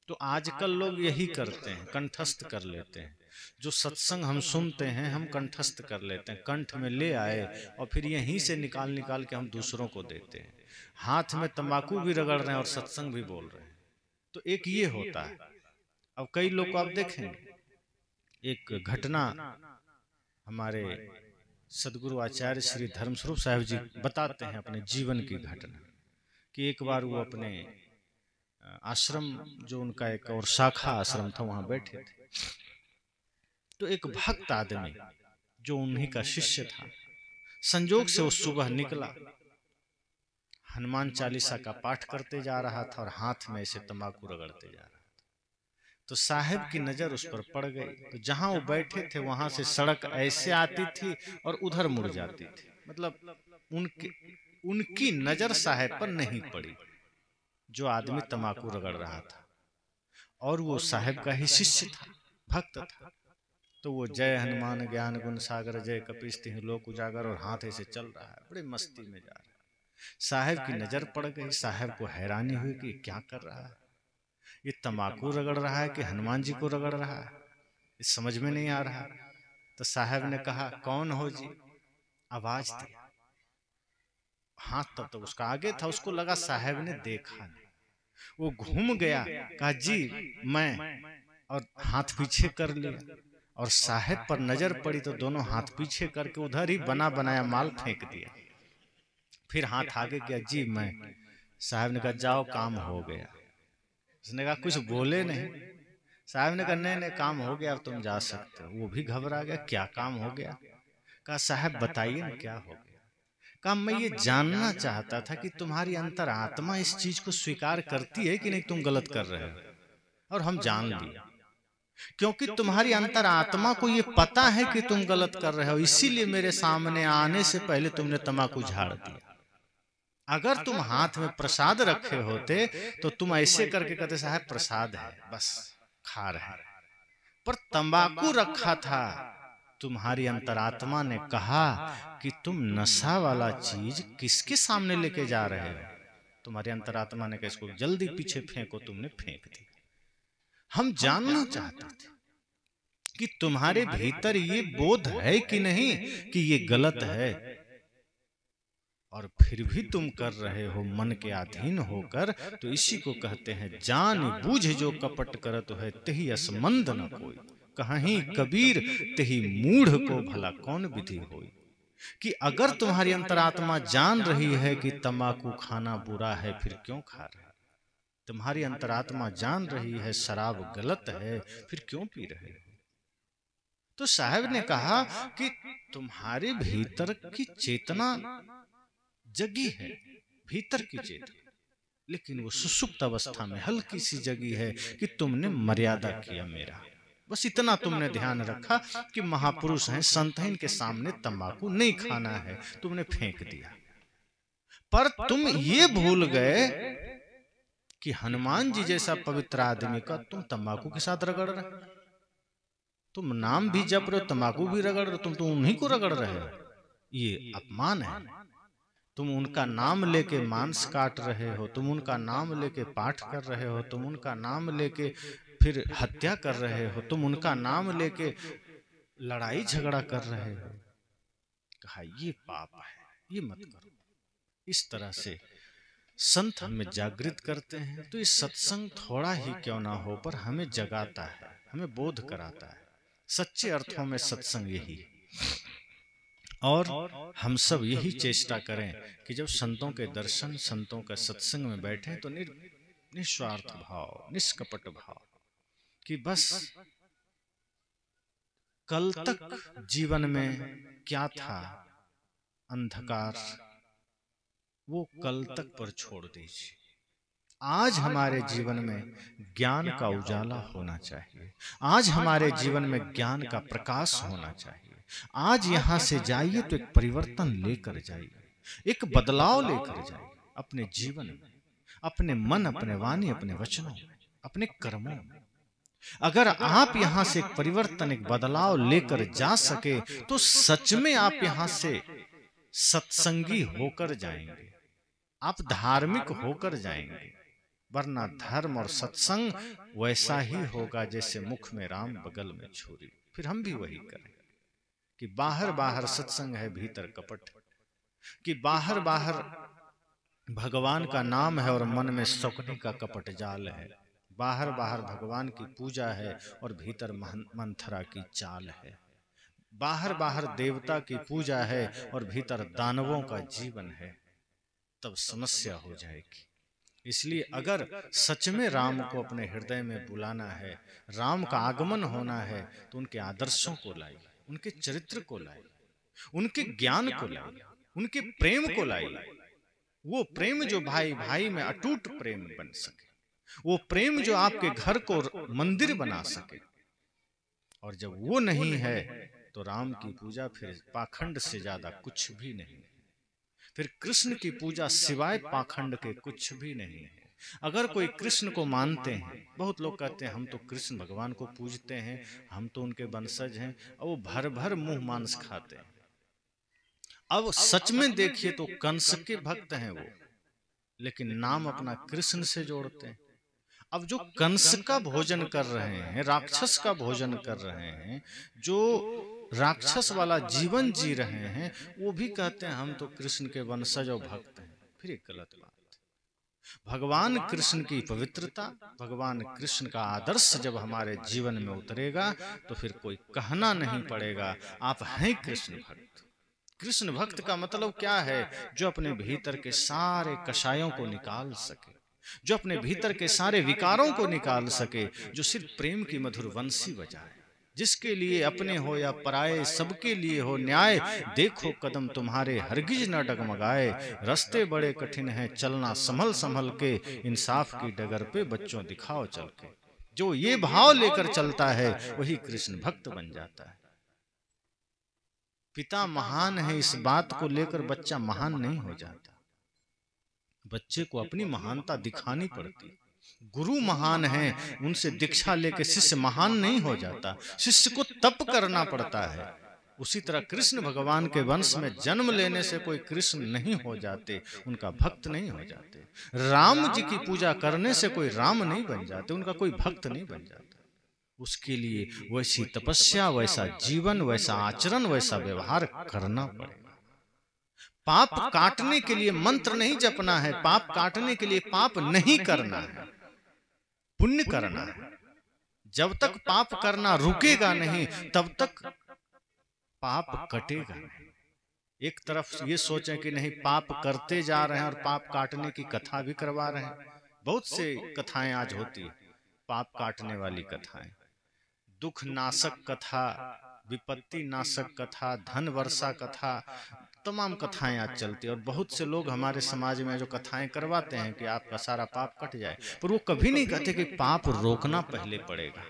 तो आजकल लोग यही करते हैं कंठस्थ कर लेते हैं जो सत्संग हम सुनते हैं हम कंठस्थ कर लेते हैं कंठ में ले आए और फिर यहीं से निकाल निकाल के हम दूसरों को देते हैं हाथ में तंबाकू भी रगड़ रहे हैं और सत्संग भी बोल रहे हैं तो एक ये होता है अब कई लोग को आप देखें एक घटना हमारे सदगुरु आचार्य श्री धर्मस्वरूप साहब जी बताते हैं अपने जीवन की घटना कि एक बार वो अपने आश्रम जो उनका एक और शाखा आश्रम था वहां बैठे थे तो एक तो भक्त आदमी जो उन्हीं का शिष्य था संजोग से वो सुबह निकला हनुमान चालीसा का पाठ करते जा रहा था और हाथ में ऐसे तंबाकू रगड़ते जा रहा तो साहब की नज़र उस पर पड़ गई तो जहाँ वो बैठे थे वहां से सड़क ऐसे आती थी और उधर मुड़ जाती थी मतलब उनके मतलब उनकी नज़र साहेब पर नहीं पड़ी जो आदमी तमाकू रगड़ रहा था और वो साहेब का ही शिष्य था भक्त था तो वो तो जय हनुमान ज्ञान गुण सागर जय कपिश तिह लोक उजागर और हाथ ऐसे चल रहा है बड़ी मस्ती में जा रहा है साहेब की नज़र पड़ गई साहेब को हैरानी हुई कि क्या कर रहा है ये तम्बाकू रगड़ रहा है कि हनुमान जी को रगड़ रहा है ये समझ में नहीं आ रहा तो साहब ने कहा कौन हो जी आवाज थी हाथ तब हाँ, तो, तो उसका आगे था उसको लगा साहब ने देखा नहीं वो घूम गया कहा जी हाँ मैं और हाथ पीछे कर लिया और साहेब पर नजर पड़ी तो, तो दोनों हाथ पीछे करके उधर ही बना बनाया माल फेंक दिया फिर हाथ आगे गया जी मैं साहब ने कहा जाओ काम हो गया उसने कहा कुछ बोले नहीं साहब ने कहा नहीं काम हो गया अब तुम जा सकते हो वो भी घबरा गया क्या काम हो गया कहा साहब बताइए ना क्या हो गया कहा मैं ये जानना चाहता था कि तुम्हारी अंतर आत्मा इस चीज को स्वीकार करती है कि नहीं तुम गलत कर रहे हो और हम जान लिए क्योंकि तुम्हारी अंतर आत्मा को ये पता है कि तुम गलत कर रहे हो इसीलिए मेरे सामने आने से पहले तुमने तमाकू झाड़ दिया अगर तुम हाथ में प्रसाद रखे होते तो, तो तुम ऐसे करके कहते साहब प्रसाद है बस खा रहे पर तंबाकू रखा था तुम्हारी अंतरात्मा ने कहा कि तुम नशा वाला चीज किसके सामने लेके जा रहे हो तुम्हारी अंतरात्मा ने कहा इसको जल्दी पीछे फेंको तुमने फेंक दी हम जानना चाहते थे कि तुम्हारे भीतर ये बोध है कि नहीं कि ये गलत है और फिर भी तुम कर रहे हो मन के अधीन होकर तो इसी को कहते हैं जान बूझ जो कपट करत है तही असमंद न कोई कहीं कबीर तही मूढ़ को भला कौन विधि हो कि अगर तुम्हारी अंतरात्मा जान रही है कि तंबाकू खाना बुरा है फिर क्यों खा रहे तुम्हारी अंतरात्मा जान रही है शराब गलत है फिर क्यों पी रहे हो तो साहब ने कहा कि तुम्हारे भीतर की चेतना जगी है भीतर की चेतना लेकिन वो सुसुप्त अवस्था में हल्की सी जगी है कि तुमने मर्यादा किया मेरा बस इतना तुमने ध्यान रखा कि महापुरुष हैं संत हैं इनके सामने तंबाकू नहीं खाना है तुमने फेंक दिया पर तुम ये भूल गए कि हनुमान जी जैसा पवित्र आदमी का तुम तंबाकू के साथ रगड़ रहे तुम नाम भी जप रहे हो तंबाकू भी रगड़ रहे तुम तो उन्हीं को रगड़ रहे हो ये अपमान है तुम उनका नाम लेके मांस काट रहे हो तुम उनका नाम लेके पाठ कर रहे हो तुम उनका नाम लेके फिर हत्या कर रहे हो तुम उनका नाम लेके लड़ाई झगड़ा कर रहे हो कहा ये पाप है ये मत करो इस तरह से संत हमें जागृत करते हैं तो इस सत्संग थोड़ा ही क्यों ना हो पर हमें जगाता है हमें बोध कराता है सच्चे अर्थों में सत्संग यही है और हम सब यही चेष्टा करें कि जब संतों के दर्शन संतों का सत्संग में बैठें तो निर निस्वार्थ भाव निष्कपट भाव कि बस कल तक जीवन में क्या था अंधकार वो कल तक पर छोड़ दीजिए आज हमारे जीवन में ज्ञान का उजाला होना चाहिए आज हमारे जीवन में ज्ञान का प्रकाश होना चाहिए आज यहां से जाइए तो एक तो परिवर्तन लेकर जाइए एक बदलाव लेकर जाइए अपने जीवन में अपने मन अपने वाणी अपने वचनों अपने कर्मों में अगर आप यहां से एक परिवर्तन एक बदलाव लेकर जा सके तो, तो सच में आप यहां से सत्संगी होकर जाएंगे आप धार्मिक होकर जाएंगे वरना धर्म और सत्संग वैसा ही होगा जैसे मुख में राम बगल में छुरी फिर हम भी वही करें कि बाहर बाहर सत्संग है भीतर कपट कि बाहर बाहर भगवान का नाम है और मन में सौकने का कपट जाल है बाहर बाहर भगवान की पूजा है और भीतर मंथरा की चाल है बाहर बाहर देवता की पूजा है और भीतर दानवों का जीवन है तब समस्या हो जाएगी इसलिए अगर सच में राम को अपने हृदय में बुलाना है राम का आगमन होना है तो उनके आदर्शों को लाइए उनके चरित्र को लाए उनके ज्ञान को लाए उनके प्रेम को लाए वो प्रेम जो भाई भाई में अटूट प्रेम बन सके वो प्रेम जो आपके घर को मंदिर बना सके और जब वो नहीं है तो राम की पूजा फिर पाखंड से ज्यादा कुछ भी नहीं फिर कृष्ण की पूजा सिवाय पाखंड के कुछ भी नहीं है अगर कोई कृष्ण को मानते हैं बहुत लोग कहते हैं हम तो कृष्ण भगवान को पूजते हैं हम तो उनके वंशज हैं और वो भर भर मुंह मांस खाते हैं अब सच में देखिए तो, तो कंस के भक्त हैं वो लेकिन नाम अपना कृष्ण से जोड़ते हैं अब जो कंस का भोजन कर रहे हैं राक्षस का भोजन कर रहे हैं जो राक्षस वाला जीवन जी रहे हैं वो भी कहते हैं तो हम तो कृष्ण के वंशज और भक्त हैं फिर एक गलत बात भगवान कृष्ण की पवित्रता भगवान कृष्ण का आदर्श जब हमारे जीवन में उतरेगा तो फिर तो कोई कहना नहीं पड़ेगा आप हैं कृष्ण भक्त कृष्ण भक्त का मतलब, मतलब क्या है जो अपने भीतर के सारे कषायों को निकाल सके जो अपने भीतर के सारे विकारों को निकाल सके जो सिर्फ प्रेम की मधुर वंशी बजाए जिसके लिए अपने हो या पराए सबके लिए हो न्याय देखो कदम तुम्हारे हरगिज न डगमगाए रास्ते बड़े कठिन हैं चलना संभल संभल के इंसाफ की डगर पे बच्चों दिखाओ चल के जो ये भाव लेकर चलता है वही कृष्ण भक्त बन जाता है पिता महान है इस बात को लेकर बच्चा महान नहीं हो जाता बच्चे को अपनी महानता दिखानी पड़ती गुरु महान हैं उनसे दीक्षा लेके शिष्य महान नहीं हो जाता शिष्य को तप करना पड़ता है उसी तरह कृष्ण भगवान के वंश में जन्म लेने से कोई कृष्ण नहीं हो जाते उनका भक्त नहीं हो जाते राम जी की पूजा करने से कोई राम नहीं बन जाते उनका कोई भक्त नहीं बन जाता उसके लिए वैसी तपस्या वैसा जीवन वैसा आचरण वैसा व्यवहार करना पड़ेगा पाप काटने के लिए मंत्र नहीं जपना है पाप काटने के लिए पाप नहीं करना है पुण्य करना जब तक पाप करना रुकेगा नहीं तब तक पाप कटेगा नहीं एक तरफ ये सोचें कि नहीं पाप करते जा रहे हैं और पाप काटने की कथा भी करवा रहे हैं बहुत से कथाएं आज होती है पाप काटने वाली कथाएं दुख नाशक कथा विपत्ति नाशक कथा धन वर्षा कथा तमाम कथाएं आज चलती है और बहुत से लोग हमारे समाज में जो कथाएं करवाते हैं कि आपका सारा पाप कट जाए पर वो कभी नहीं कहते कि पाप रोकना पहले पड़ेगा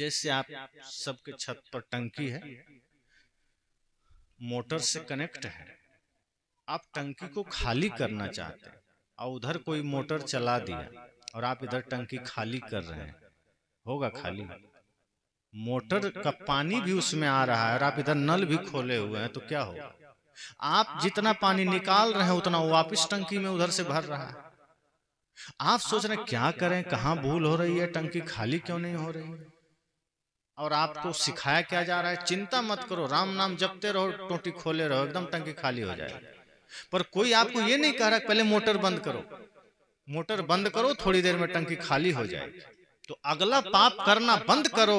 जैसे आप सबके छत पर टंकी है मोटर से कनेक्ट है आप टंकी को खाली करना चाहते हैं और उधर कोई मोटर चला दिया और आप इधर टंकी खाली कर रहे हैं होगा खाली मोटर का पानी भी उसमें आ रहा है और आप इधर नल भी खोले हुए हैं तो, तो क्या होगा आप जितना पानी निकाल रहे हैं उतना तो वापस टंकी में उधर से भर रहा है आप सोच रहे क्या करें कहा भूल हो रही है टंकी खाली क्यों नहीं हो रही है और आपको तो सिखाया क्या जा रहा है चिंता मत करो राम नाम जपते रहो टोटी खोले रहो एकदम टंकी खाली हो जाए पर कोई आपको ये नहीं कह रहा पहले मोटर बंद करो मोटर बंद करो थोड़ी देर में टंकी खाली हो जाएगी तो अगला पाप करना बंद करो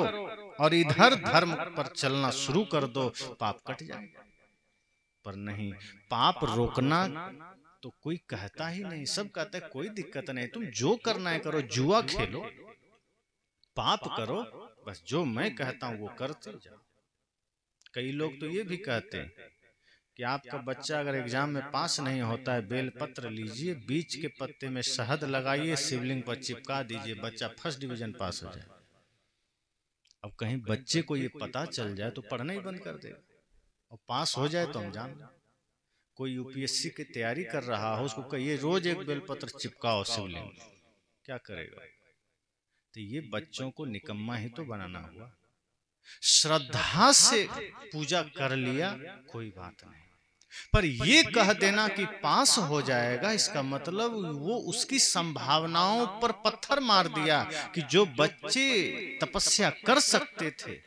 और इधर धर्म पर चलना शुरू कर दो पाप कट जाएगा पर नहीं पाप रोकना तो कोई कहता ही नहीं सब कहते हैं कोई दिक्कत नहीं तुम जो करना है करो जुआ खेलो पाप करो बस जो मैं कहता हूं वो करते जाओ कई लोग तो, तो ये भी कहते हैं कि आपका बच्चा अगर एग्जाम में पास नहीं होता है बेल पत्र लीजिए बीच के पत्ते में शहद लगाइए शिवलिंग पर चिपका दीजिए बच्चा फर्स्ट डिवीजन पास हो जाए अब कहीं बच्चे को ये पता चल जाए तो पढ़ना ही तो बंद कर देगा और पास हो तो जाए तो हम जान कोई यूपीएससी की तैयारी कर रहा हो उसको कहिए रोज एक बेलपत्र चिपकाओ शिवलिंग क्या करेगा तो ये तो बच्चों को निकम्मा ही तो बनाना हुआ श्रद्धा से पूजा कर लिया कोई बात नहीं पर ये कह देना कि पास हो जाएगा इसका मतलब, मतलब वो उसकी संभावनाओं पर पत्थर मार दिया कि जो बच्चे तपस्या कर सकते थे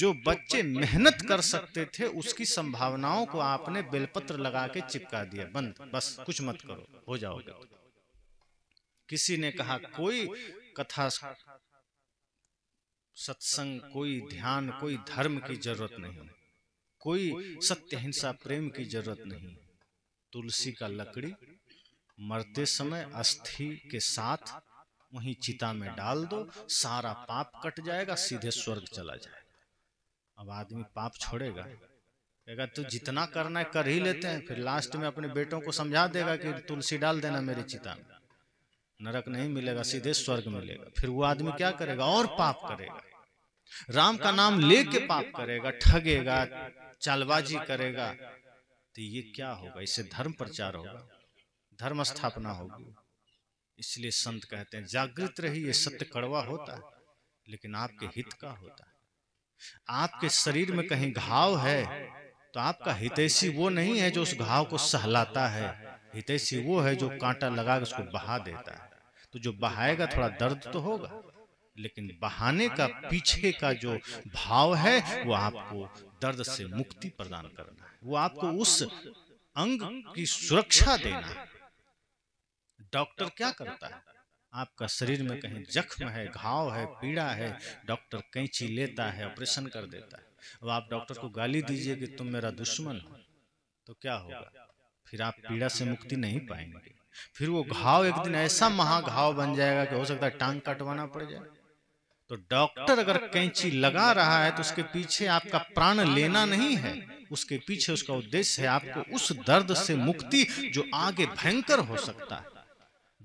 जो बच्चे मेहनत कर सकते थे उसकी संभावनाओं को आपने बेलपत्र लगा के चिपका दिया बंद बस कुछ मत करो हो जाओगे किसी ने कहा कोई कथा सत्संग कोई ध्यान कोई धर्म की जरूरत नहीं है कोई सत्य हिंसा प्रेम की जरूरत नहीं तुलसी का लकड़ी मरते समय अस्थि के साथ वहीं चिता में डाल दो सारा पाप कट जाएगा सीधे स्वर्ग चला जाएगा अब आदमी पाप छोड़ेगा कहेगा तो जितना करना है कर ही लेते हैं फिर लास्ट में अपने बेटों को समझा देगा कि तुलसी डाल देना मेरी चिता में नरक नहीं मिलेगा सीधे स्वर्ग मिलेगा फिर वो आदमी क्या करेगा और पाप करेगा राम का नाम लेके पाप करेगा ठगेगा चालबाजी करेगा तो ये तो क्या होगा इससे धर्म प्रचार होगा धर्म स्थापना होगी इसलिए संत कहते हैं जागृत रही ये सत्य कड़वा होता है लेकिन आपके हित का होता है आपके शरीर में कहीं घाव है तो, तो आपका हितैषी वो नहीं है जो उस घाव को सहलाता है हितैषी वो है जो कांटा लगा उसको बहा देता है तो जो बहाएगा थोड़ा तो दर्द तो होगा लेकिन बहाने का पीछे का जो भाव है वो आपको दर्द से मुक्ति प्रदान करना है वो आपको उस अंग की सुरक्षा देना है डॉक्टर क्या करता है आपका शरीर में कहीं जख्म है घाव है पीड़ा है डॉक्टर कैंची लेता है ऑपरेशन कर देता है अब आप डॉक्टर को गाली दीजिए कि तुम मेरा दुश्मन हो तो क्या होगा फिर आप पीड़ा से मुक्ति नहीं पाएंगे फिर वो घाव एक दिन ऐसा महाघाव बन जाएगा कि हो सकता है टांग कटवाना पड़ जाए तो डॉक्टर अगर कैंची लगा रहा है तो उसके तो पीछे आपका प्राण लेना नहीं है उसके पीछे उसका उद्देश्य है आपको उस दर्द से मुक्ति जो आगे भयंकर हो सकता है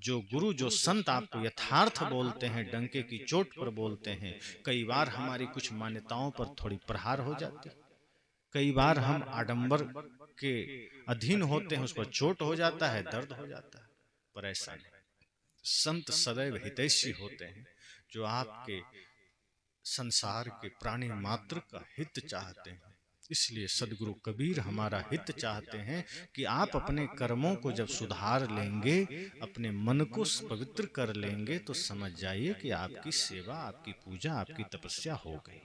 जो गुरु जो संत आपको यथार्थ बोलते हैं डंके की चोट पर बोलते हैं कई बार हमारी कुछ मान्यताओं पर थोड़ी प्रहार हो जाती है कई बार हम आडंबर के अधीन होते हैं उस पर चोट हो जाता है दर्द हो जाता है पर ऐसा नहीं संत सदैव हितैषी होते हैं जो आपके संसार के प्राणी मात्र का हित चाहते हैं इसलिए सदगुरु कबीर हमारा हित चाहते हैं कि आप अपने कर्मों को जब सुधार लेंगे अपने मन को पवित्र कर लेंगे तो समझ जाइए कि आपकी सेवा आपकी पूजा आपकी तपस्या हो गई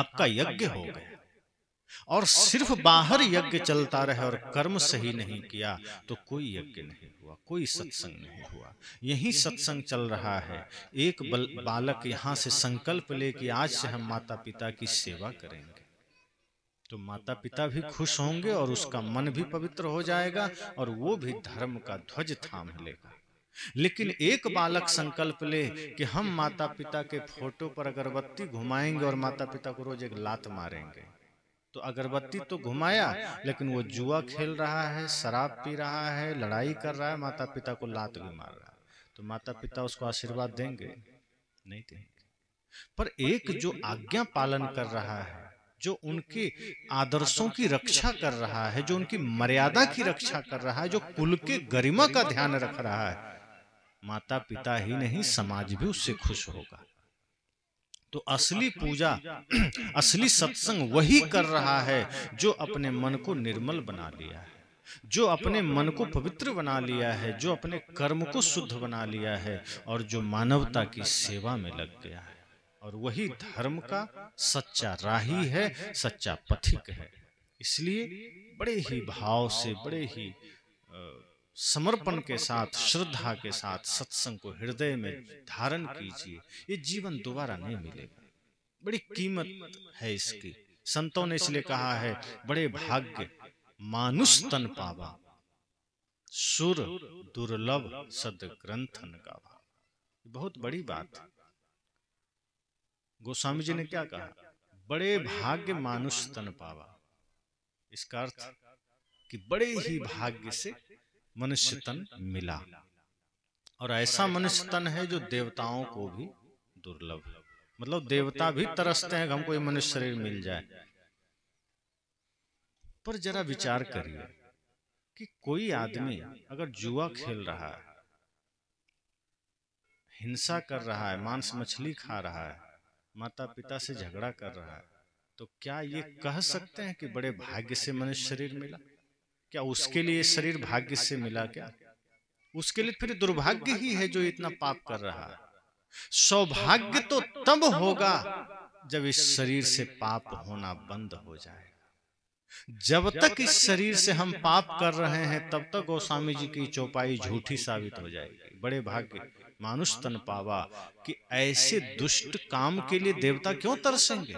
आपका यज्ञ हो गया और सिर्फ बाहर यज्ञ चलता रहे और कर्म सही नहीं किया तो, तो कोई यज्ञ नहीं हुआ कोई सत्संग नहीं हुआ यही सत्संग चल रहा है एक बालक यहां से संकल्प ले कि आज से हम माता पिता की सेवा करेंगे तो, तो माता पिता भी खुश होंगे और उसका मन भी पवित्र हो जाएगा और वो भी धर्म का ध्वज थाम लेगा लेकिन एक बालक संकल्प ले कि हम माता पिता के फोटो पर अगरबत्ती घुमाएंगे और माता पिता को रोज एक लात मारेंगे तो, तो अगरबत्ती तो घुमाया लेकिन वो जुआ खेल रहा है शराब पी रहा है लड़ाई कर रहा है माता पिता को लात भी तो मार रहा है तो माता पिता उसको आशीर्वाद देंगे नहीं देंगे पर एक जो आज्ञा पालन कर रहा है जो उनके आदर्शों की रक्षा कर रहा है जो उनकी मर्यादा की रक्षा कर रहा है जो कुल के गरिमा का ध्यान रख रहा है माता पिता ही नहीं समाज भी उससे खुश होगा तो, तो असली पूजा असली सत्संग वही कर रहा है जो अपने मन को निर्मल बना लिया है जो अपने मन को पवित्र बना लिया है जो अपने कर्म को शुद्ध बना लिया है और जो मानवता की सेवा में लग गया है और वही धर्म का सच्चा राही है सच्चा पथिक है इसलिए बड़े ही भाव से बड़े ही समर्पण के साथ श्रद्धा के साथ सत्संग को हृदय में धारण कीजिए ये जीवन दोबारा नहीं मिलेगा बड़ी कीमत है इसकी संतों ने इसलिए कहा है बड़े भाग्य मानुष तन पावा सुर दुर्लभ सद ग्रंथन गावा बहुत बड़ी बात गोस्वामी जी ने क्या कहा बड़े भाग्य मानुष तन पावा इसका अर्थ कि बड़े ही भाग्य से मनुष्य तन मिला और ऐसा मनुष्य तन है जो देवताओं को भी दुर्लभ मतलब, मतलब देवता भी तरसते हैं हमको ये मनुष्य शरीर मिल जाए पर जरा विचार करिए कि कोई आदमी अगर जुआ खेल रहा है हिंसा कर रहा है मांस मछली खा रहा है माता पिता से झगड़ा कर रहा है तो क्या ये कह सकते हैं कि बड़े भाग्य से मनुष्य शरीर मिला क्या उसके लिए शरीर भाग्य से मिला क्या उसके लिए फिर दुर्भाग्य ही है जो इतना पाप कर रहा है सौभाग्य तो, तो तब होगा जब इस शरीर से पाप होना बंद हो जाए जब तक इस शरीर से हम पाप कर रहे हैं तब तक गोस्वामी जी की चौपाई झूठी साबित हो जाएगी बड़े भाग्य मानुष तन पावा कि ऐसे दुष्ट काम के लिए देवता क्यों तरसेंगे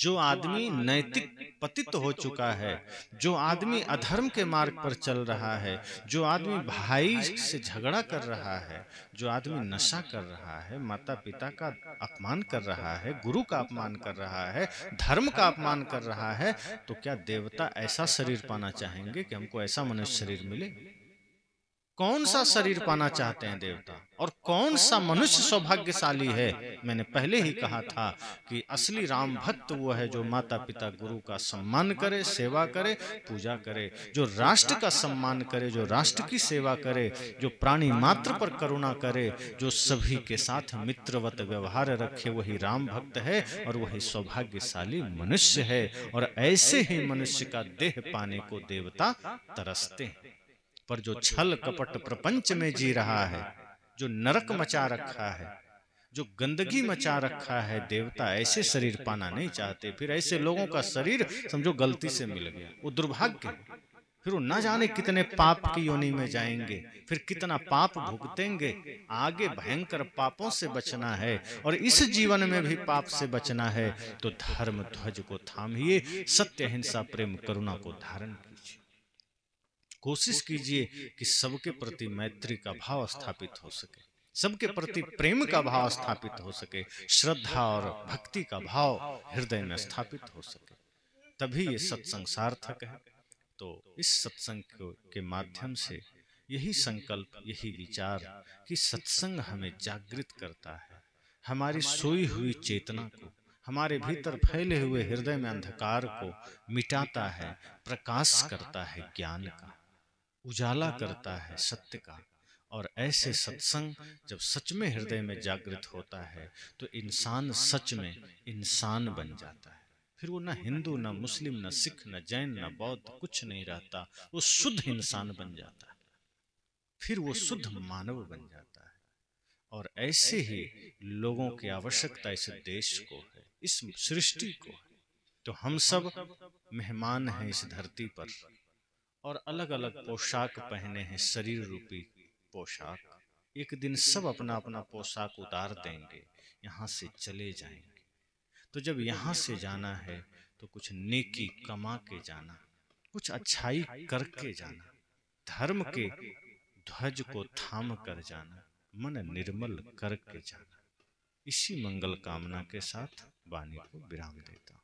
जो आदमी नैतिक पतित हो चुका है जो आदमी अधर्म के मार्ग पर चल रहा है जो आदमी भाई से झगड़ा कर रहा है जो आदमी नशा कर रहा है माता पिता का अपमान कर रहा है गुरु का अपमान कर रहा है धर्म का अपमान कर रहा है तो क्या तो देवता ऐसा शरीर पाना चाहेंगे कि हमको ऐसा मनुष्य शरीर मिले कौन सा शरीर पाना चाहते हैं देवता और कौन सा मनुष्य सौभाग्यशाली है मैंने पहले ही कहा था कि असली राम भक्त वो है जो माता पिता गुरु का सम्मान करे सेवा करे पूजा करे जो राष्ट्र का सम्मान करे जो राष्ट्र की सेवा करे जो प्राणी मात्र पर करुणा करे जो सभी के साथ मित्रवत व्यवहार रखे वही राम भक्त है और वही सौभाग्यशाली मनुष्य है और ऐसे ही मनुष्य का देह पाने को देवता तरसते हैं पर जो छल कपट प्रपंच में जी रहा है जो नरक मचा रखा है जो गंदगी मचा रखा है देवता ऐसे शरीर पाना नहीं चाहते फिर ऐसे लोगों का शरीर समझो गलती से मिल गया वो दुर्भाग्य फिर वो ना जाने कितने पाप की योनि में जाएंगे फिर कितना पाप भुगतेंगे आगे भयंकर पापों से बचना है और इस जीवन में भी पाप से बचना है तो, तो धर्म ध्वज को थामिए सत्य हिंसा प्रेम करुणा को धारण कोशिश कीजिए कि सबके प्रति मैत्री का भाव स्थापित हो सके सबके प्रति प्रेम का भाव स्थापित हो सके श्रद्धा और भक्ति का भाव हृदय में स्थापित हो सके तभी ये सत्संग सार्थक है तो, तो इस सत्संग के माध्यम से यही संकल्प यही विचार कि सत्संग हमें जागृत करता है हमारी सोई हुई चेतना को हमारे भीतर फैले हुए हृदय में अंधकार को मिटाता है प्रकाश करता है ज्ञान का उजाला करता है सत्य का और ऐसे सत्संग जब सच में हृदय में जागृत होता है तो, तो इंसान सच में इंसान बन जाता है फिर वो ना हिंदू ना मुस्लिम ना सिख ना जैन ना बौद्ध कुछ नहीं रहता वो शुद्ध इंसान बन जाता है फिर वो शुद्ध मानव बन जाता है और ऐसे ही लोगों की आवश्यकता इस देश को है इस सृष्टि को है तो हम तो सब मेहमान हैं इस धरती पर और अलग अलग पोशाक पहने हैं शरीर रूपी पोशाक एक दिन सब अपना अपना पोशाक उतार देंगे यहाँ से चले जाएंगे तो जब यहाँ से जाना है तो कुछ नेकी कमा के जाना कुछ अच्छाई करके जाना धर्म के ध्वज को थाम कर जाना मन निर्मल करके जाना इसी मंगल कामना के साथ वाणी को विराम देता